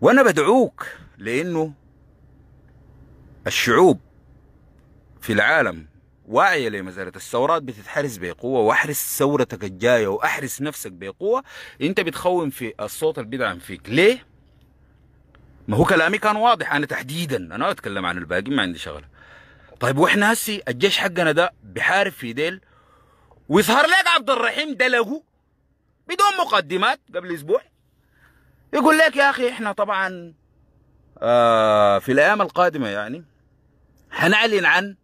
وانا بدعوك لانه الشعوب في العالم واعية لمسألة الثورات بتتحرس بقوة واحرس ثورتك الجاية واحرس نفسك بقوة انت بتخون في الصوت اللي بيدعم فيك ليه؟ ما هو كلامي كان واضح انا تحديدا انا اتكلم عن الباقي ما عندي شغله طيب واحنا هسي الجيش حقنا ده بحارب في ديل ويظهر لك عبد الرحيم دلقه بدون مقدمات قبل اسبوع يقول لك يا اخي احنا طبعا آه في الايام القادمه يعني هنعلن عن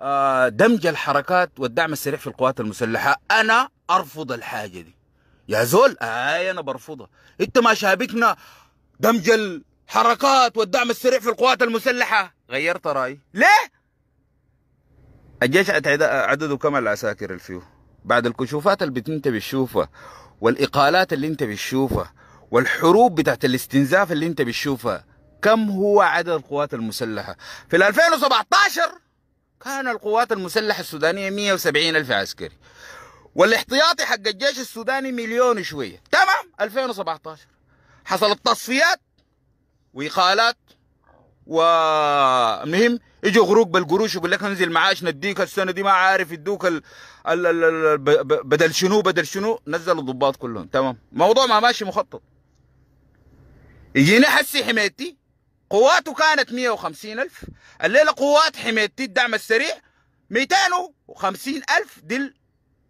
آه، دمج الحركات والدعم السريع في القوات المسلحة أنا أرفض الحاجة دي يا زول آي أنا برفضها أنت ما شابكنا دمج الحركات والدعم السريع في القوات المسلحة غيرت رأيي ليه؟ الجيش عدده كم العساكر اللي فيه بعد الكشوفات اللي انت بتشوفها والإقالات اللي انت بتشوفها والحروب بتاعت الاستنزاف اللي انت بتشوفها كم هو عدد القوات المسلحة في 2017 كان القوات المسلحة السودانية 170 ألف عسكري والاحتياطي حق الجيش السوداني مليون شوية تمام 2017 حصلت تصفيات وإقالات ومهم يجوا غروق بالقروش يقول لك انزل معاش نديك السنه دي ما عارف يدوك ال... ال... ال... ال... بدل شنو بدل شنو نزلوا الضباط كلهم تمام موضوع ما ماشي مخطط يجينا حسي حمايتي قواته كانت 150 ألف الليلة قوات حميدتي الدعم السريع 250 ألف دل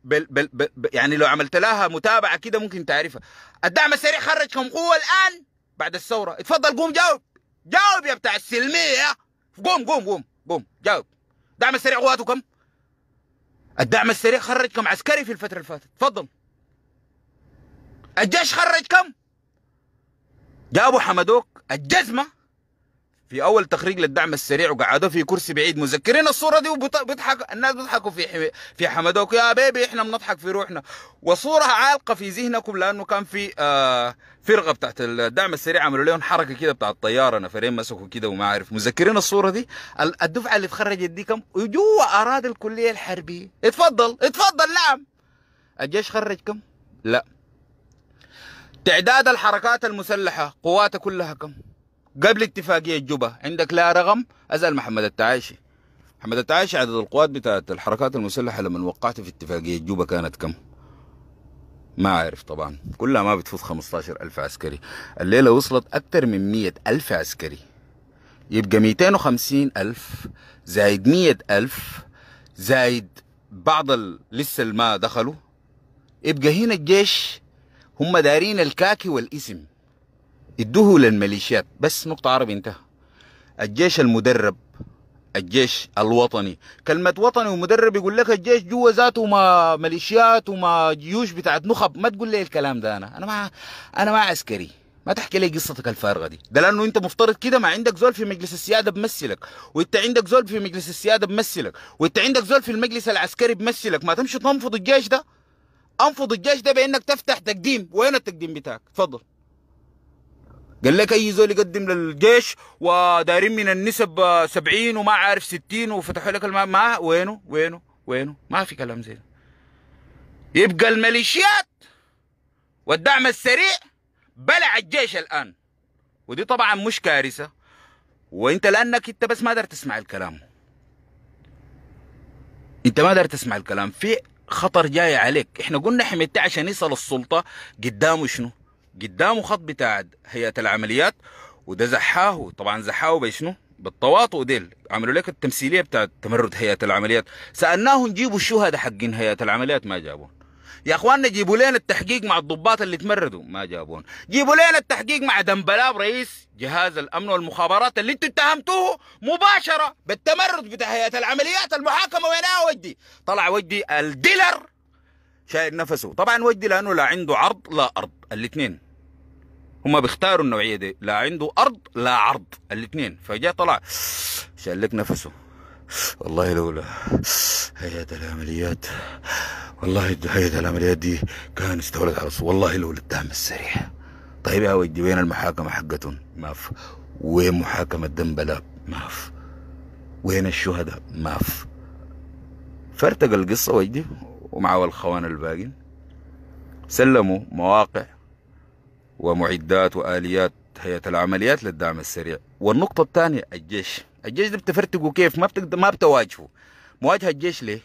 بل بل بل يعني لو عملت لها متابعة كده ممكن تعرفها الدعم السريع خرج كم قوة الآن بعد الثورة اتفضل قوم جاوب جاوب يا بتاع السلمية قوم قوم قوم قوم جاوب الدعم السريع قواته كم الدعم السريع خرج كم عسكري في الفترة اللي فاتت تفضل الجيش خرج كم جابوا حمدوك الجزمة في اول تخريج للدعم السريع وقعدوه في كرسي بعيد مذكرين الصوره دي وبيضحك الناس بيضحكوا في حمي في حمدوك يا بيبي احنا بنضحك في روحنا وصوره عالقه في ذهنكم لانه كان في آه فرقه بتاعت الدعم السريع عملوا لهم حركه كده بتاعت الطياره نفرين مسكوا كده وما عارف مذكرين الصوره دي الدفعه اللي اتخرجت دي كم وجوا اراضي الكليه الحربيه اتفضل اتفضل نعم الجيش خرج كم لا تعداد الحركات المسلحه قواتها كلها كم قبل اتفاقيه جوبا عندك لا رقم اسال محمد التعايشي محمد التعايشي عدد القوات بتاعت الحركات المسلحه لما وقعت في اتفاقيه جوبا كانت كم؟ ما عارف طبعا كلها ما بتفوت 15 ألف عسكري الليلة وصلت أكثر من 100 ألف عسكري يبقى 250 ألف زايد 100 ألف زايد بعض لسه ما دخلوا يبقى هنا الجيش هم دارين الكاكي والاسم ادوه للميليشيات بس نقطة عربي انتهى الجيش المدرب الجيش الوطني كلمة وطني ومدرب يقول لك الجيش جوا ذاته ما ميليشيات وما جيوش بتاعت نخب ما تقول لي الكلام ده انا انا ما انا ما عسكري ما تحكي لي قصتك الفارغه دي ده لانه انت مفترض كده ما عندك زول في مجلس السياده بمثلك وانت عندك زول في مجلس السياده بمثلك وانت عندك زول في المجلس العسكري بمثلك ما تمشي تنفض الجيش ده انفض الجيش ده بانك تفتح تقديم وين التقديم بتاعك اتفضل قال لك اي زول يقدم للجيش ودايرين من النسب 70 وما عارف 60 وفتحوا لك الماء ما وينه وينه وينه ما في كلام زي ده يبقى الميليشيات والدعم السريع بلع الجيش الان ودي طبعا مش كارثه وانت لانك انت بس ما قدرت تسمع الكلام انت ما قدرت تسمع الكلام في خطر جاي عليك احنا قلنا حميدتي عشان يصل السلطه قدامه شنو قدامه خط بتاع هيئه العمليات وده زحاه طبعا زحاه بشنو بالطواطؤ ديل عملوا لك التمثيليه بتاعت تمرد هيئه العمليات سالناهم جيبوا الشهداء حقين هيئه العمليات ما جابوه يا اخواننا جيبوا لنا التحقيق مع الضباط اللي تمردوا ما جابون جيبوا لنا التحقيق مع دمبلاب رئيس جهاز الامن والمخابرات اللي انتم اتهمتوه مباشره بالتمرد بتاع هيئه العمليات المحاكمه وينها وجدي طلع وجدي الديلر شايل نفسه طبعا وجدي لانه لا عنده عرض لا ارض الاثنين هم بيختاروا النوعيه دي لا عنده ارض لا عرض الاثنين فجاء طلع شلك نفسه والله لولا هيئة العمليات والله هيئة العمليات دي كان استولت على والله لولا الدعم السريع طيب يا ودي وين المحاكمة حقتهم ماف وين محاكمة دنبلة ماف وين الشهداء ماف فارتق القصة ودي ومعه الخوان الباقين سلموا مواقع ومعدات وآليات هيئة العمليات للدعم السريع والنقطة الثانية الجيش الجيش ده بتفرتقوا كيف ما بتقدر ما بتواجهه مواجهة الجيش ليه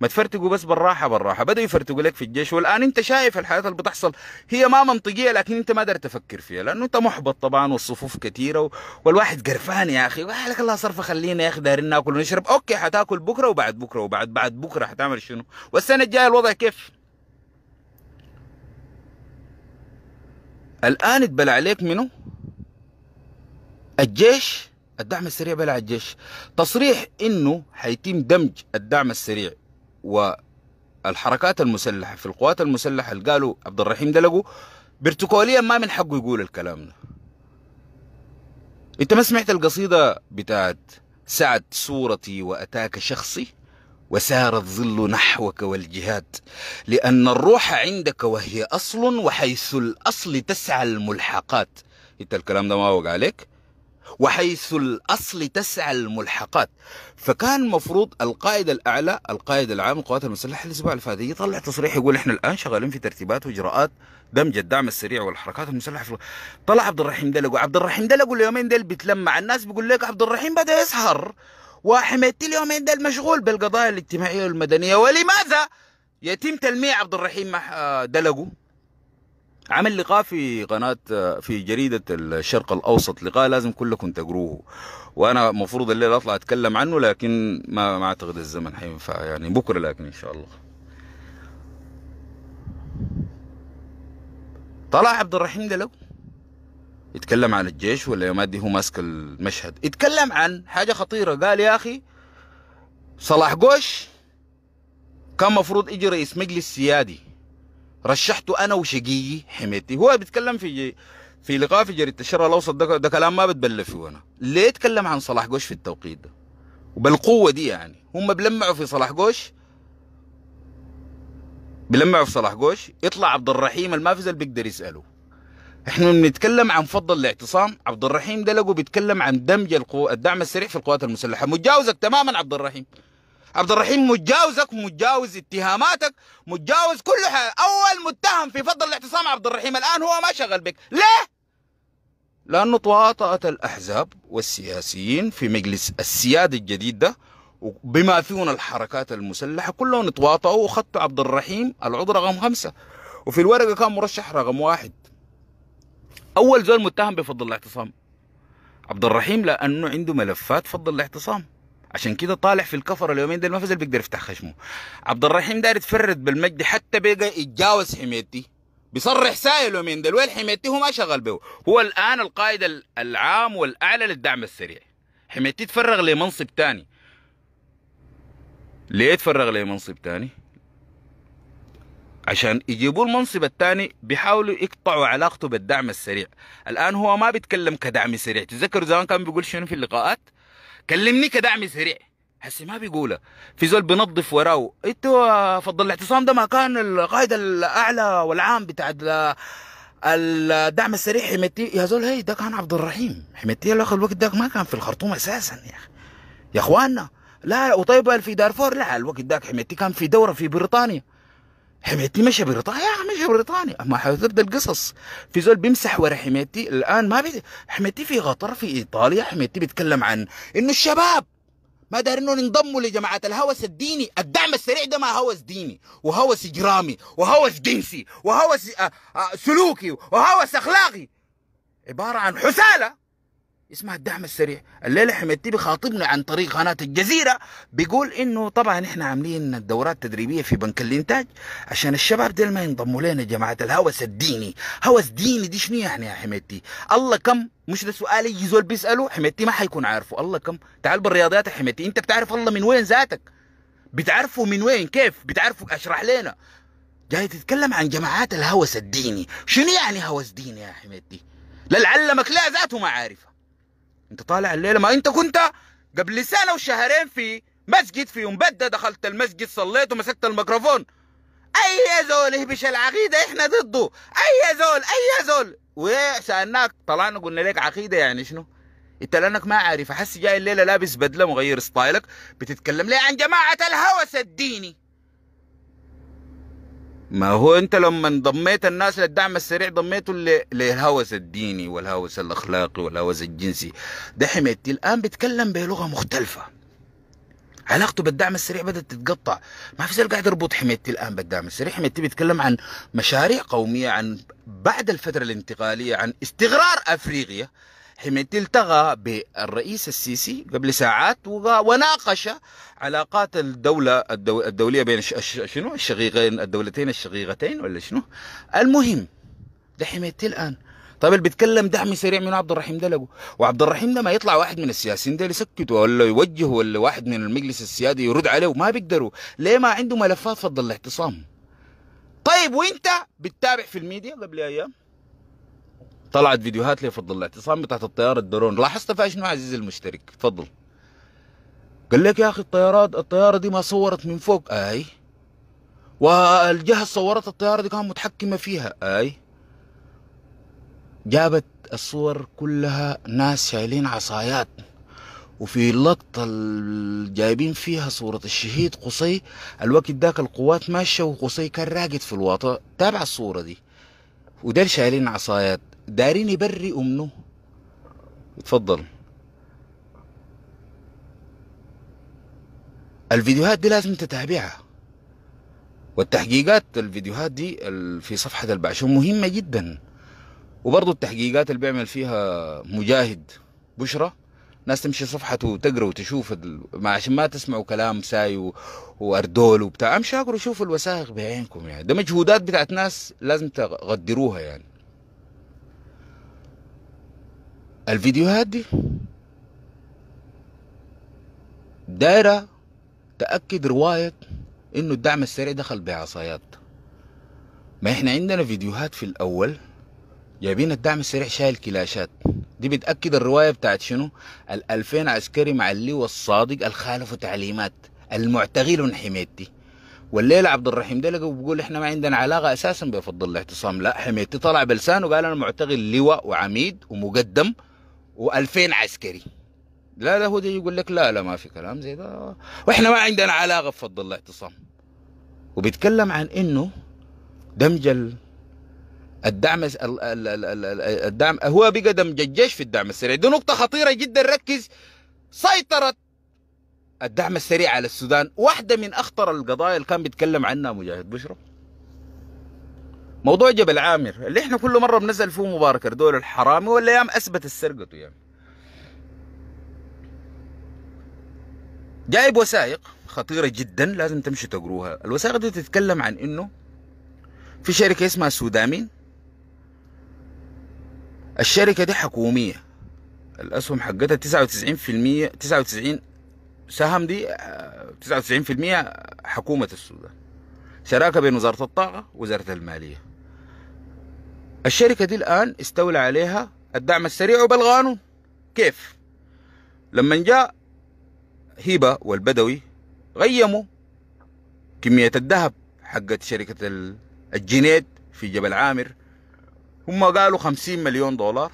ما تفرتقوا بس بالراحة بالراحة بدأوا يفرتقوا لك في الجيش والآن أنت شايف الحياة اللي بتحصل هي ما منطقية لكن أنت ما قدرت تفكر فيها لأنه أنت محبط طبعا والصفوف كثيرة والواحد قرفان يا أخي وحالك الله صرف خلينا يا أخي دايرين ناكل ونشرب أوكي حتاكل بكرة وبعد بكرة وبعد بعد بكرة حتعمل شنو والسنة الجاية الوضع كيف الآن اتبلى عليك منه الجيش الدعم السريع بلع الجيش تصريح انه حيتم دمج الدعم السريع والحركات المسلحه في القوات المسلحه اللي قالوا عبد الرحيم دلقوا برتقاليا ما من حقه يقول الكلام ده انت ما سمعت القصيده بتاعت سعد صورتي واتاك شخصي وسار الظل نحوك والجهاد لأن الروح عندك وهي أصل وحيث الأصل تسعى الملحقات أنت الكلام ده ما وقع عليك وحيث الأصل تسعى الملحقات فكان مفروض القائد الأعلى القائد العام القوات المسلحة الأسبوع الفات يطلع تصريح يقول إحنا الآن شغالين في ترتيبات وإجراءات دمج الدعم السريع والحركات المسلحة في طلع عبد الرحيم ده عبد الرحيم ده اليومين ديل بيتلمع الناس بيقول لك عبد الرحيم بدأ يسهر وحميدتي اليوم ده المشغول بالقضايا الاجتماعية والمدنية ولماذا يتم تلميع عبد الرحيم آه، دلقو عمل لقاء في قناة آه، في جريدة الشرق الأوسط لقاء لازم كلكم تقروه وأنا المفروض الليلة أطلع أتكلم عنه لكن ما, ما أعتقد الزمن حينفع يعني بكرة لكن إن شاء الله طلع عبد الرحيم دلقو يتكلم عن الجيش ولا ما دي هو ماسك المشهد يتكلم عن حاجة خطيرة قال يا أخي صلاح قوش كان مفروض يجي رئيس مجلس سيادي رشحته أنا وشقيي حميتي هو بيتكلم في في لقاء في جريدة الشرق الأوسط ده, ده كلام ما بتبلى فيه أنا ليه يتكلم عن صلاح قوش في التوقيت ده وبالقوة دي يعني هم بلمعوا في صلاح قوش بلمعوا في صلاح قوش يطلع عبد الرحيم المافز اللي بيقدر يسأله احنا بنتكلم عن فض الاعتصام عبد الرحيم ده لقوا بيتكلم عن دمج القو... الدعم السريع في القوات المسلحه متجاوزك تماما عبد الرحيم عبد الرحيم متجاوزك متجاوز اتهاماتك متجاوز كل حاجه اول متهم في فض الاعتصام عبد الرحيم الان هو ما شغل بك ليه لانه تواطأت الاحزاب والسياسيين في مجلس السياده الجديد ده بما فيهم الحركات المسلحه كلهم تواطؤوا وخطوا عبد الرحيم العضو رقم خمسه وفي الورقه كان مرشح رقم واحد اول زول متهم بفضل الاعتصام عبد الرحيم لانه عنده ملفات فضل الاعتصام عشان كده طالع في الكفر اليومين ده ما فزل بيقدر يفتح خشمه عبد الرحيم داير يتفرد بالمجد حتى بقى يتجاوز حميتي بيصرح سائل اليومين ده وين حميتي هو ما شغل به هو الان القائد العام والاعلى للدعم السريع حميتي تفرغ لمنصب تاني ليه تفرغ لمنصب تاني عشان يجيبوا المنصب الثاني بيحاولوا يقطعوا علاقته بالدعم السريع الان هو ما بيتكلم كدعم سريع تذكروا زمان كان بيقول شنو في اللقاءات كلمني كدعم سريع هسه ما بيقولها في زول بينظف وراه انت فضل الاعتصام ده ما كان القائد الاعلى والعام بتاع الدعم السريع حميتي يا زول هي ده كان عبد الرحيم حميتي الاخ الوقت ده ما كان في الخرطوم اساسا يا اخي يا اخواننا لا وطيب في دارفور لا الوقت ده حميتي كان في دوره في بريطانيا حميتي مش بريطانيا مش بريطانيا ما حتبدا القصص في زول بيمسح ورا حميتي الان ما بي... حميتي في قطر في ايطاليا حميتي بيتكلم عن انه الشباب ما انه ينضموا لجماعه الهوس الديني الدعم السريع ده ما هوس ديني وهوس اجرامي وهوس جنسي وهوس آه، آه، سلوكي وهوس اخلاقي عباره عن حساله اسمها الدعم السريع الليله حميدتي بخاطبني عن طريق قناه الجزيره بيقول انه طبعا احنا عاملين الدورات التدريبيه في بنك الانتاج عشان الشباب ديل ما ينضموا لنا جماعه الهوس الديني هوس ديني دي شنو يعني يا حميدتي الله كم مش ده سؤال يجي زول بيساله حميدتي ما حيكون عارفه الله كم تعال بالرياضيات يا حميدتي انت بتعرف الله من وين ذاتك بتعرفه من وين كيف بتعرفه اشرح لنا جاي تتكلم عن جماعات الهوس الديني شنو يعني هوس ديني يا حميدتي لعلمك لا ذاته ما عارفه انت طالع الليله ما انت كنت قبل سنه وشهرين في مسجد في مبدة دخلت المسجد صليت ومسكت الميكروفون اي زول اهبش العقيده احنا ضده اي زول اي زول وسالناك طلعنا قلنا لك عقيده يعني شنو انت لانك ما عارف احس جاي الليله لابس بدله مغير ستايلك بتتكلم لي عن جماعه الهوس الديني ما هو انت لما ضميت الناس للدعم السريع ضميته للهوس الديني والهوس الاخلاقي والهوس الجنسي ده حميدتي الان بيتكلم بلغه مختلفه علاقته بالدعم السريع بدات تتقطع ما في زول قاعد يربط حميدتي الان بالدعم السريع حميدتي بيتكلم عن مشاريع قوميه عن بعد الفتره الانتقاليه عن استغرار افريقيا حميدتي التغى بالرئيس السيسي قبل ساعات وناقش علاقات الدولة الدولية بين شنو الشقيقين الدولتين الشقيقتين ولا شنو المهم ده حميدتي الآن طيب اللي بيتكلم دعم سريع من عبد الرحيم ده لقوا وعبد الرحيم ده ما يطلع واحد من السياسيين ده يسكت ولا يوجه ولا واحد من المجلس السيادي يرد عليه وما بيقدروا ليه ما عنده ملفات فضل الاعتصام طيب وانت بتتابع في الميديا قبل ايام طلعت فيديوهات لي فضل الاعتصام بتاعت الطيارة الدرون لاحظت فيها شنو عزيزي المشترك تفضل قال لك يا اخي الطيارات الطياره دي ما صورت من فوق اي والجهه صورت الطياره دي كانت متحكمه فيها اي جابت الصور كلها ناس شايلين عصايات وفي اللقطة جايبين فيها صورة الشهيد قصي الوقت داك القوات ماشية وقصي كان راقد في الوطن تابع الصورة دي وديل شايلين عصايات دارين يبري امنه اتفضل الفيديوهات دي لازم تتابعها والتحقيقات الفيديوهات دي في صفحة البعشون مهمة جدا وبرضو التحقيقات اللي بيعمل فيها مجاهد بشرة ناس تمشي صفحته وتقرأ وتشوف ما عشان ما تسمعوا كلام ساي واردول وبتاع امشي اقرا شوفوا الوثائق بعينكم يعني ده مجهودات بتاعت ناس لازم تقدروها يعني الفيديوهات دي دايرة تأكد رواية إنه الدعم السريع دخل بعصايات ما إحنا عندنا فيديوهات في الأول جايبين الدعم السريع شايل كلاشات دي بتأكد الرواية بتاعت شنو الألفين عسكري مع اللواء الصادق الخالف تعليمات المعتغل حميتي والليلة عبد الرحيم ده لقوا بيقول احنا ما عندنا علاقة اساسا بفضل الاعتصام لا حميتي طلع بلسانه وقال انا معتغل لواء وعميد ومقدم و2000 عسكري لا لا هو يقول لك لا لا ما في كلام زي ده واحنا ما عندنا علاقه بفض الله اعتصام وبيتكلم عن انه دمج الدعم الدعم هو بقى دمج الجيش في الدعم السريع دي نقطه خطيره جدا ركز سيطره الدعم السريع على السودان واحده من اخطر القضايا اللي كان بيتكلم عنها مجاهد بشرى موضوع جبل عامر اللي احنا كل مره بنزل فيه مبارك دول الحرامي ولا يام اثبت سرقته يعني جايب وثائق خطيره جدا لازم تمشي تقروها الوثائق دي تتكلم عن انه في شركه اسمها سودامين الشركه دي حكوميه الاسهم حقتها 99% 99 سهم دي 99% آه، حكومه السودان شراكه بين وزاره الطاقه ووزاره الماليه الشركة دي الآن استولى عليها الدعم السريع وبالقانون كيف؟ لما جاء هبة والبدوي غيموا كمية الذهب حقت شركة الجنيد في جبل عامر هم قالوا خمسين مليون دولار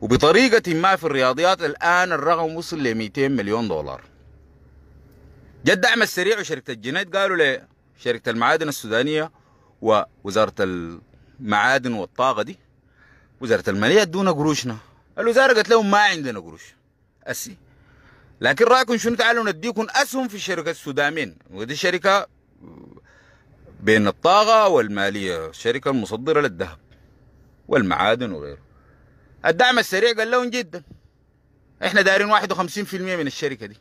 وبطريقة ما في الرياضيات الآن الرقم وصل ل 200 مليون دولار جاء الدعم السريع وشركة الجنيد قالوا لشركة المعادن السودانية ووزارة المعادن والطاقة دي وزارة المالية ادونا قروشنا الوزارة قالت لهم ما عندنا قروش أسي لكن رأيكم شنو تعالوا نديكم أسهم في شركة السودامين ودي شركة بين الطاقة والمالية الشركة المصدرة للذهب والمعادن وغيره الدعم السريع قال لهم جدا احنا دايرين 51% من الشركة دي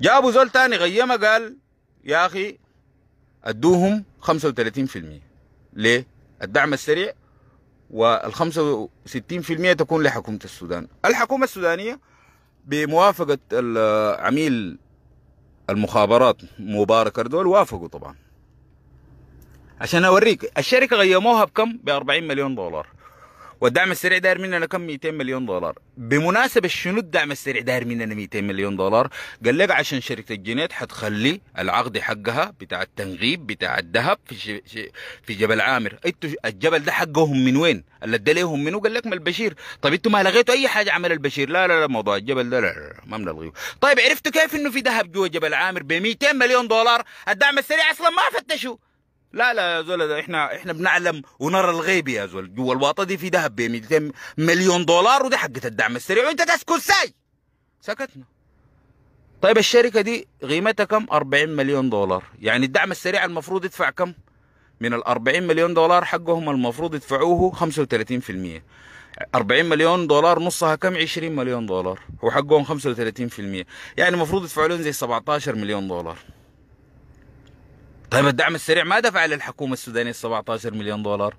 جابوا زول تاني غيمه قال يا اخي ادوهم 35% ليه؟ الدعم السريع وال 65% تكون لحكومة السودان الحكومة السودانية بموافقة عميل المخابرات مبارك أردول وافقوا طبعا عشان أوريك الشركة غيموها بكم؟ ب 40 مليون دولار والدعم السريع داير مننا كم 200 مليون دولار بمناسبة شنو الدعم السريع داير مننا 200 مليون دولار قال لك عشان شركة الجنيد حتخلي العقد حقها بتاع التنغيب بتاع الذهب في في جبل عامر انتوا الجبل ده حقهم من وين اللي ادى لهم منو قال لك ما البشير طيب انتوا ما لغيتوا اي حاجة عمل البشير لا لا لا موضوع الجبل ده لا, لا ما بنلغيه طيب عرفتوا كيف انه في ذهب جوا جبل عامر ب 200 مليون دولار الدعم السريع اصلا ما فتشوا لا لا يا زول احنا احنا بنعلم ونرى الغيب يا زول جوا الواطه دي في ذهب ب 200 مليون دولار ودي حقه الدعم السريع وانت تسكت ساي سكتنا طيب الشركه دي قيمتها كم 40 مليون دولار يعني الدعم السريع المفروض يدفع كم من ال 40 مليون دولار حقهم المفروض يدفعوه 35% 40 مليون دولار نصها كم 20 مليون دولار وحقهم 35% يعني المفروض يدفعوا لهم زي 17 مليون دولار طيب الدعم السريع ما دفع للحكومة السودانية 17 مليون دولار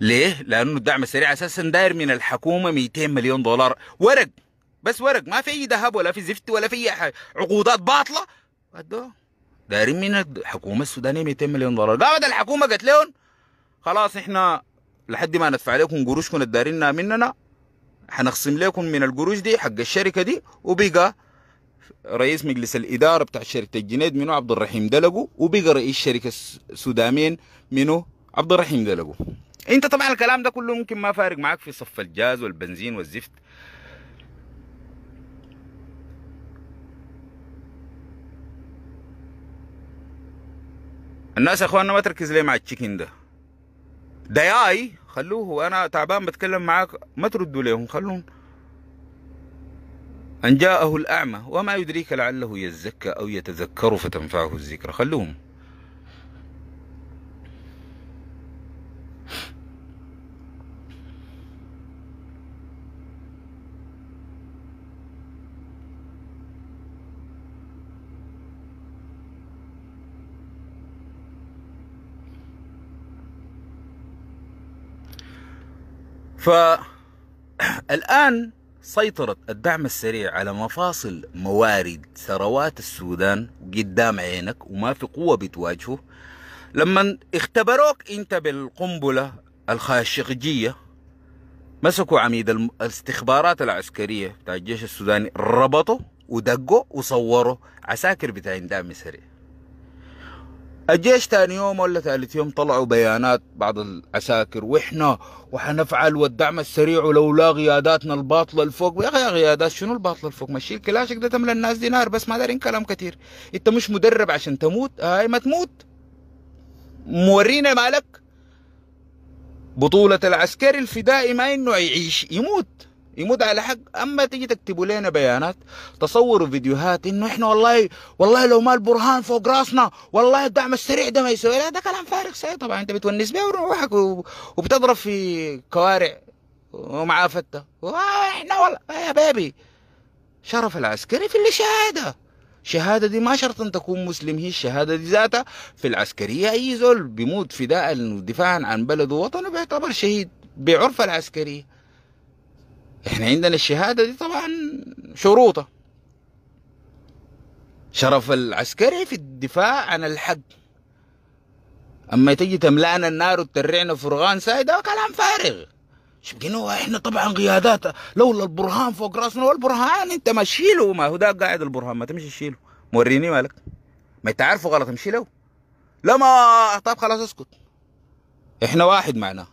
ليه؟ لأنه الدعم السريع أساسا داير من الحكومة 200 مليون دولار ورق بس ورق ما في أي ذهب ولا في زفت ولا في أي عقودات باطلة دايرين من الحكومة السودانية 200 مليون دولار قامت الحكومة قالت لهم خلاص احنا لحد ما ندفع لكم قروشكم الدارينها مننا حنخصم لكم من القروش دي حق الشركة دي وبقى رئيس مجلس الإدارة بتاع شركة الجنيد منو عبد الرحيم دلقو وبقى رئيس شركة سودامين منو عبد الرحيم دلقو انت طبعا الكلام ده كله ممكن ما فارق معاك في صف الجاز والبنزين والزفت الناس يا اخواننا ما تركز ليه مع التشيكن ده دياي خلوه انا تعبان بتكلم معاك ما تردوا ليهم خلوهم أن جاءه الأعمى وما يدريك لعله يزكى أو يتذكر فتنفعه الذكرى خلوهم فالآن سيطرة الدعم السريع على مفاصل موارد ثروات السودان قدام عينك وما في قوة بتواجهه لما اختبروك انت بالقنبلة الخاشقجية مسكوا عميد الاستخبارات العسكرية بتاع الجيش السوداني ربطوا ودقوا وصوروا عساكر بتاع دعم سريع الجيش ثاني يوم ولا ثالث يوم طلعوا بيانات بعض العساكر واحنا وحنفعل والدعم السريع ولولا غياداتنا الباطله الفوق يا اخي غيادات شنو الباطله الفوق مشي كلاشك ده تملى الناس دينار بس ما دارين كلام كثير انت مش مدرب عشان تموت هاي ما تموت مورينا مالك بطولة العسكري الفدائي ما انه يعيش يموت يموت على حق اما تيجي تكتبوا لنا بيانات تصوروا فيديوهات انه احنا والله والله لو ما البرهان فوق راسنا والله الدعم السريع ده ما يسوي لا ده كلام فارغ صحيح طبعا انت بتونس بيه وروحك وبتضرب في كوارع ومعاه فته واحنا والله يا بيبي شرف العسكري في اللي شهاده شهاده دي ما شرط أن تكون مسلم هي الشهادة دي ذاتها في العسكرية أي زول بيموت فداء دفاعا عن بلده ووطنه بيعتبر شهيد بعرف العسكرية احنا عندنا الشهادة دي طبعا شروطه شرف العسكري في الدفاع عن الحق اما تجي تملانا النار وترعنا فرغان سايد ده كلام فارغ شبكينو احنا طبعا قيادات لولا البرهان فوق راسنا والبرهان انت ما تشيله ما هو ده قاعد البرهان ما تمشي تشيله موريني مالك ما انت عارفه غلط امشي له لا ما طب خلاص اسكت احنا واحد معنا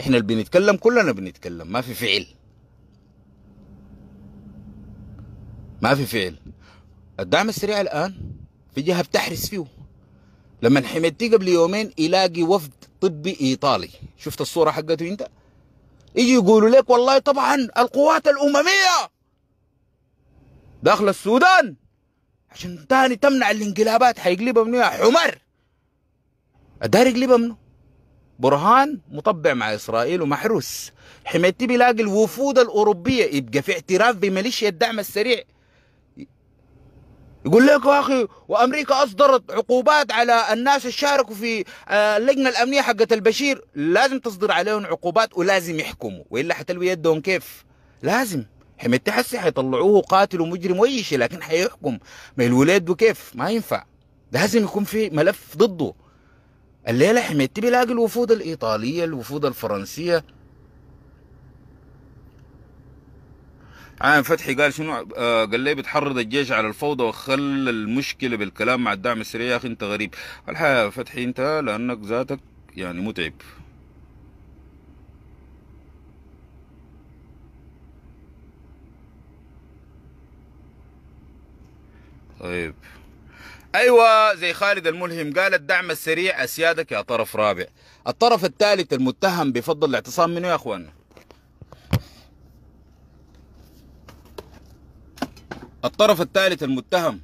احنا اللي بنتكلم كلنا بنتكلم ما في فعل ما في فعل الدعم السريع الآن في جهة بتحرس فيه لما حميدتي قبل يومين يلاقي وفد طبي إيطالي شفت الصورة حقته أنت يجي يقولوا لك والله طبعا القوات الأممية داخل السودان عشان تاني تمنع الانقلابات حيقلبها منو يا حمر الدار يقلبها منو برهان مطبع مع اسرائيل ومحروس حميدتي بيلاقي الوفود الاوروبيه يبقى في اعتراف بميليشيا الدعم السريع يقول لك يا اخي وامريكا اصدرت عقوبات على الناس اللي شاركوا في آه، اللجنه الامنيه حقت البشير لازم تصدر عليهم عقوبات ولازم يحكموا والا حتلوي يدهم كيف لازم حمد حسي حيطلعوه قاتل ومجرم واي شيء لكن حيحكم ما الولاد كيف ما ينفع لازم يكون في ملف ضده الليله حميدتي بيلاقي الوفود الايطاليه الوفود الفرنسيه عام فتحي قال شنو آه، قال لي بتحرض الجيش على الفوضى وخلى المشكله بالكلام مع الدعم السريع يا اخي انت غريب الحقيقه فتحي انت لانك ذاتك يعني متعب طيب ايوه زي خالد الملهم قال الدعم السريع اسيادك يا طرف رابع الطرف الثالث المتهم بفضل الاعتصام منه يا اخواننا الطرف الثالث المتهم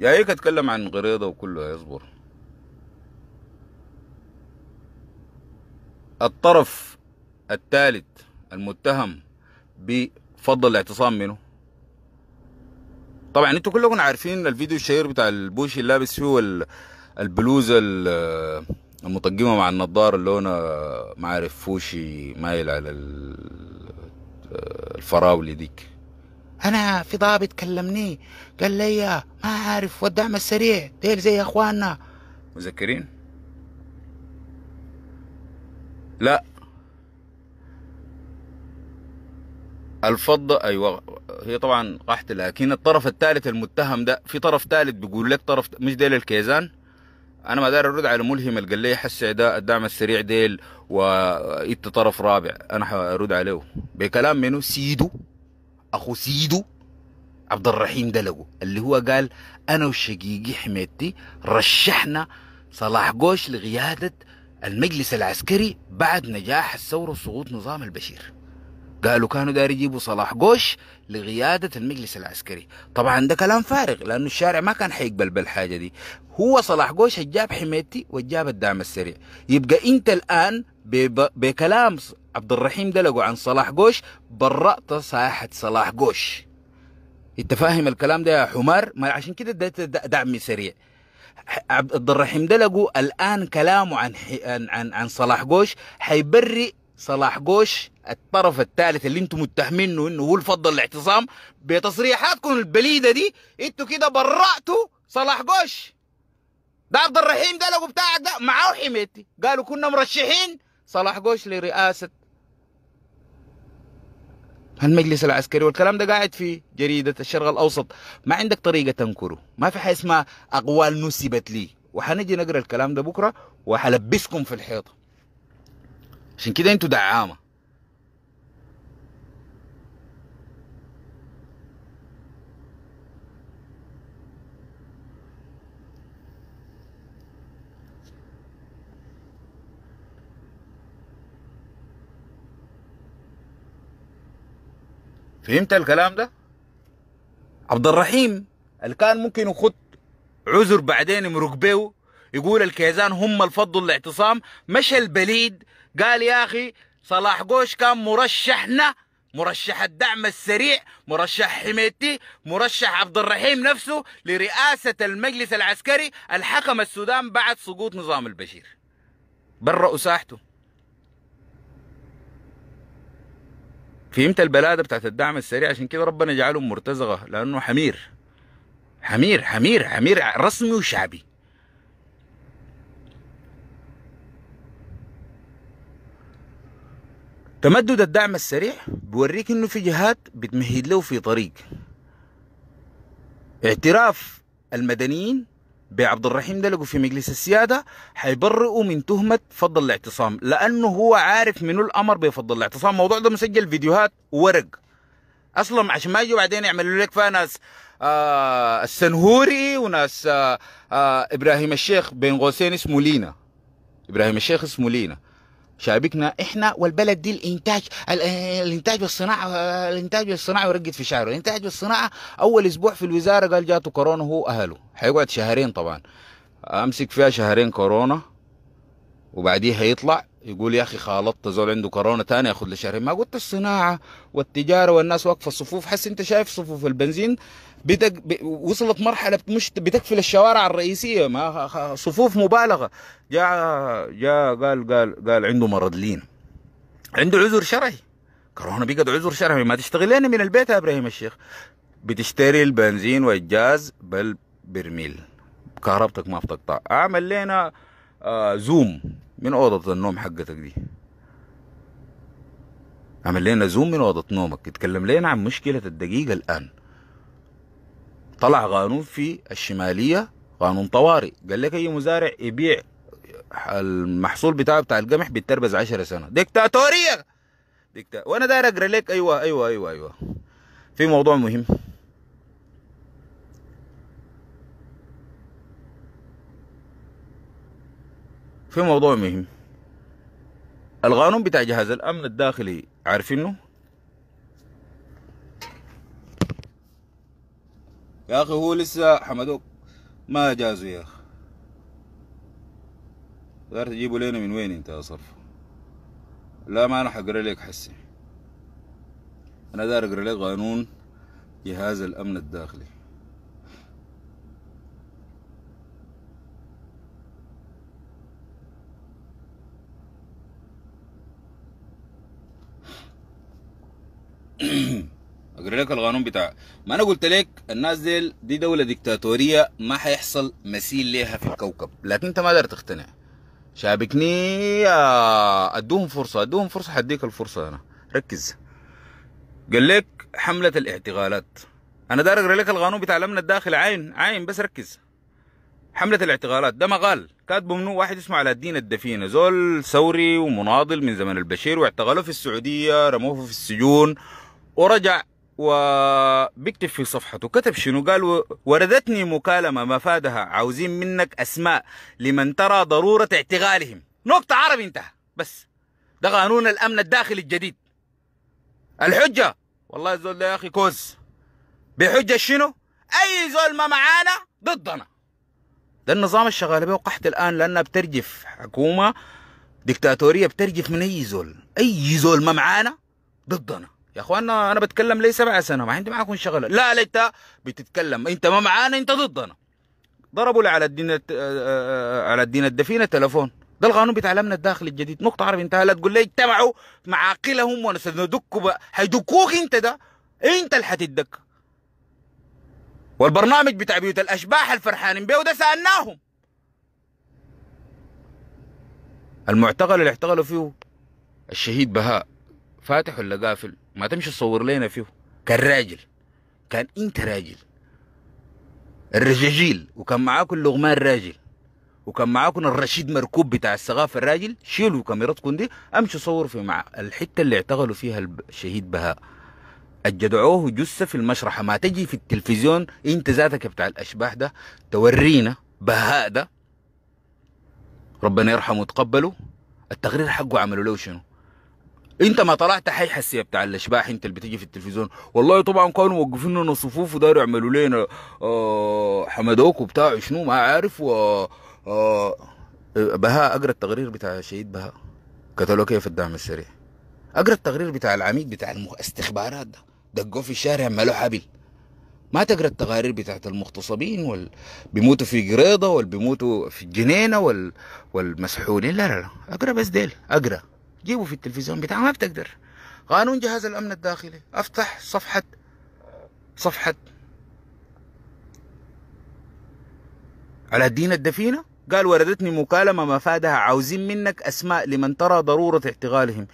يا هيك إيه اتكلم عن غريضه وكله يصبر الطرف الثالث المتهم بفضل الاعتصام منه طبعا انتوا كلكم عارفين الفيديو الشهير بتاع البوشي اللي لابس فيه البلوزه المطقمه مع النضاره اللي لونها ما عارف فوشي مايل على الفراولة ديك أنا في ضابط كلمني قال لي ما عارف والدعم السريع ديل زي أخواننا مذكرين لا الفضة أيوة هي طبعا قحط لكن الطرف الثالث المتهم ده في طرف ثالث بيقول لك طرف مش ديل الكيزان انا ما داير ارد على الملهم اللي قال لي حس اداء الدعم السريع ديل وايت طرف رابع انا حارد عليه بكلام منه سيدو اخو سيدو عبد الرحيم دلو اللي هو قال انا وشقيقي حميدتي رشحنا صلاح قوش لقياده المجلس العسكري بعد نجاح الثوره وسقوط نظام البشير قالوا كانوا داير يجيبوا صلاح قوش لقيادة المجلس العسكري طبعا ده كلام فارغ لأنه الشارع ما كان حيقبل بالحاجة دي هو صلاح قوش جاب حميتي وجاب الدعم السريع يبقى أنت الآن بكلام عبد الرحيم دلقوا عن صلاح قوش برأت ساحة صلاح قوش انت فاهم الكلام ده يا حمار ما عشان كده ده دعم سريع عبد الرحيم دلقوا الان كلامه عن عن عن صلاح قوش حيبرئ صلاح قوش الطرف الثالث اللي انتم متهمينه انه هو الفضل الاعتصام بتصريحاتكم البليده دي انتوا كده برأتوا صلاح قوش ده عبد الرحيم ده لو بتاعك ده معاه حميتي قالوا كنا مرشحين صلاح قوش لرئاسه المجلس العسكري والكلام ده قاعد في جريدة الشرق الأوسط ما عندك طريقة تنكره ما في حاجة اسمها أقوال نسبت لي وحنجي نقرأ الكلام ده بكرة وحلبسكم في الحيطة عشان كده انتوا دعامه فهمت الكلام ده؟ عبد الرحيم اللي كان ممكن يخد عذر بعدين يمرق بيه يقول الكيزان هم الفض الاعتصام مشى البليد قال يا اخي صلاح قوش كان مرشحنا مرشح الدعم السريع مرشح حميتي مرشح عبد الرحيم نفسه لرئاسة المجلس العسكري الحكم السودان بعد سقوط نظام البشير برأوا ساحته فهمت البلادة بتاعت الدعم السريع عشان كده ربنا جعلهم مرتزقة لأنه حمير حمير حمير حمير رسمي وشعبي تمدد الدعم السريع بوريك انه في جهات بتمهد له في طريق اعتراف المدنيين بعبد الرحيم دلقوا في مجلس السيادة حيبرئوا من تهمة فض الاعتصام لأنه هو عارف منو الأمر بفض الاعتصام الموضوع ده مسجل فيديوهات ورق أصلا عشان ما يجوا بعدين يعملوا لك فيها ناس آه السنهوري وناس آه آه إبراهيم الشيخ بين قوسين اسمه لينا إبراهيم الشيخ اسمه لينا شابكنا احنا والبلد دي الانتاج الانتاج والصناعه الانتاج والصناعه ورقت في شعره الانتاج والصناعه اول اسبوع في الوزاره قال جاته كورونا هو اهله حيقعد شهرين طبعا امسك فيها شهرين كورونا وبعديها يطلع يقول يا اخي خالطت زول عنده كورونا تاني ياخذ له شهرين ما قلت الصناعه والتجاره والناس واقفه الصفوف حس انت شايف صفوف البنزين بتك... وصلت مرحله مش بتقفل الشوارع الرئيسيه ما صفوف مبالغه جاء جاء قال قال قال عنده مرض لين عنده عذر شرعي كورونا بيقعد عذر شرعي ما تشتغل لنا من البيت يا ابراهيم الشيخ بتشتري البنزين والجاز بل برميل كهربتك ما بتقطع اعمل لنا آه زوم من اوضه النوم حقتك دي عمل لنا زوم من اوضه نومك اتكلم لنا عن مشكله الدقيقه الان طلع قانون في الشمالية قانون طوارئ قال لك أي مزارع يبيع المحصول بتاعه بتاع القمح بيتربز 10 سنة ديكتاتورية ديكتا... وأنا داير أقرأ لك أيوة أيوة أيوة أيوة في موضوع مهم في موضوع مهم القانون بتاع جهاز الأمن الداخلي عارفينه يا اخي هو لسه حمدوك ما جازوا يا اخي دار تجيبوا لنا من وين انت يا صرف لا ما انا حقرا لك حسي انا دار اقرا لك قانون جهاز الامن الداخلي هيجري لك القانون بتاعك ما انا قلت لك الناس ديل دي دوله ديكتاتوريه ما حيحصل مثيل ليها في الكوكب لكن انت ما قدرت تقتنع شابكني آه، ادوهم فرصه ادوهم فرصه حديك الفرصه انا ركز قال لك حمله الاعتقالات انا دار اقرا لك القانون بتاع الامن الداخل عاين عاين بس ركز حملة الاعتقالات ده مقال كاتبه منه واحد اسمه علاء الدين الدفينة زول ثوري ومناضل من زمن البشير واعتقلوه في السعودية رموه في السجون ورجع وبيكتب في صفحته كتب شنو قال وردتني مكالمة مفادها عاوزين منك أسماء لمن ترى ضرورة اعتقالهم نقطة عربي انتهى بس ده قانون الأمن الداخلي الجديد الحجة والله الزول ده يا أخي كوز بحجة شنو أي زول ما معانا ضدنا ده النظام الشغال به وقحت الآن لأنها بترجف حكومة دكتاتورية بترجف من أي زول أي زول ما معانا ضدنا يا اخوانا انا بتكلم لي سبع سنه ما عندي معاكم شغله لا لا انت بتتكلم انت ما معانا انت ضدنا ضربوا لي على الدين آه، آه، على الدين الدفينه تلفون ده القانون بتاع الامن الداخلي الجديد نقطه عربي انتهى لا تقول لي اجتمعوا مع عاقلهم وسندكوا هيدكوك انت ده انت اللي حتدك والبرنامج بتاع بيوت الاشباح الفرحانين بيه وده سالناهم المعتقل اللي اعتقلوا فيه الشهيد بهاء فاتح ولا قافل ما تمشي تصور لنا فيه كان راجل كان انت راجل الرجاجيل وكان معاكم لغمان راجل وكان معاكم الرشيد مركوب بتاع الثقافه الراجل شيلوا كاميراتكم دي امشوا صوروا في مع الحته اللي اعتقلوا فيها الشهيد بهاء الجدعوه جثه في المشرحه ما تجي في التلفزيون انت ذاتك بتاع الاشباح ده تورينا بهاء ده ربنا يرحمه وتقبله التقرير حقه عملوا له شنو انت ما طلعت حي حسيه بتاع الاشباح انت اللي بتيجي في التلفزيون والله طبعا كانوا موقفين لنا صفوف وداروا يعملوا لنا آه، حمدوك وبتاع شنو ما عارف و آه، بهاء اقرا التقرير بتاع شهيد بهاء قتلوه كيف الدعم السريع اقرا التقرير بتاع العميد بتاع الاستخبارات ده دقوه في الشارع عملوه حبل ما تقرا التقارير بتاعت المغتصبين وال بيموتوا في قريضه وال بيموتوا في الجنينه وال والمسحولين لا لا لا اقرا بس ديل اقرا جيبه في التلفزيون بتاعه ما بتقدر قانون جهاز الامن الداخلي افتح صفحه صفحه على الدين الدفينه قال وردتني مكالمة مفادها عاوزين منك أسماء لمن ترى ضرورة اعتقالهم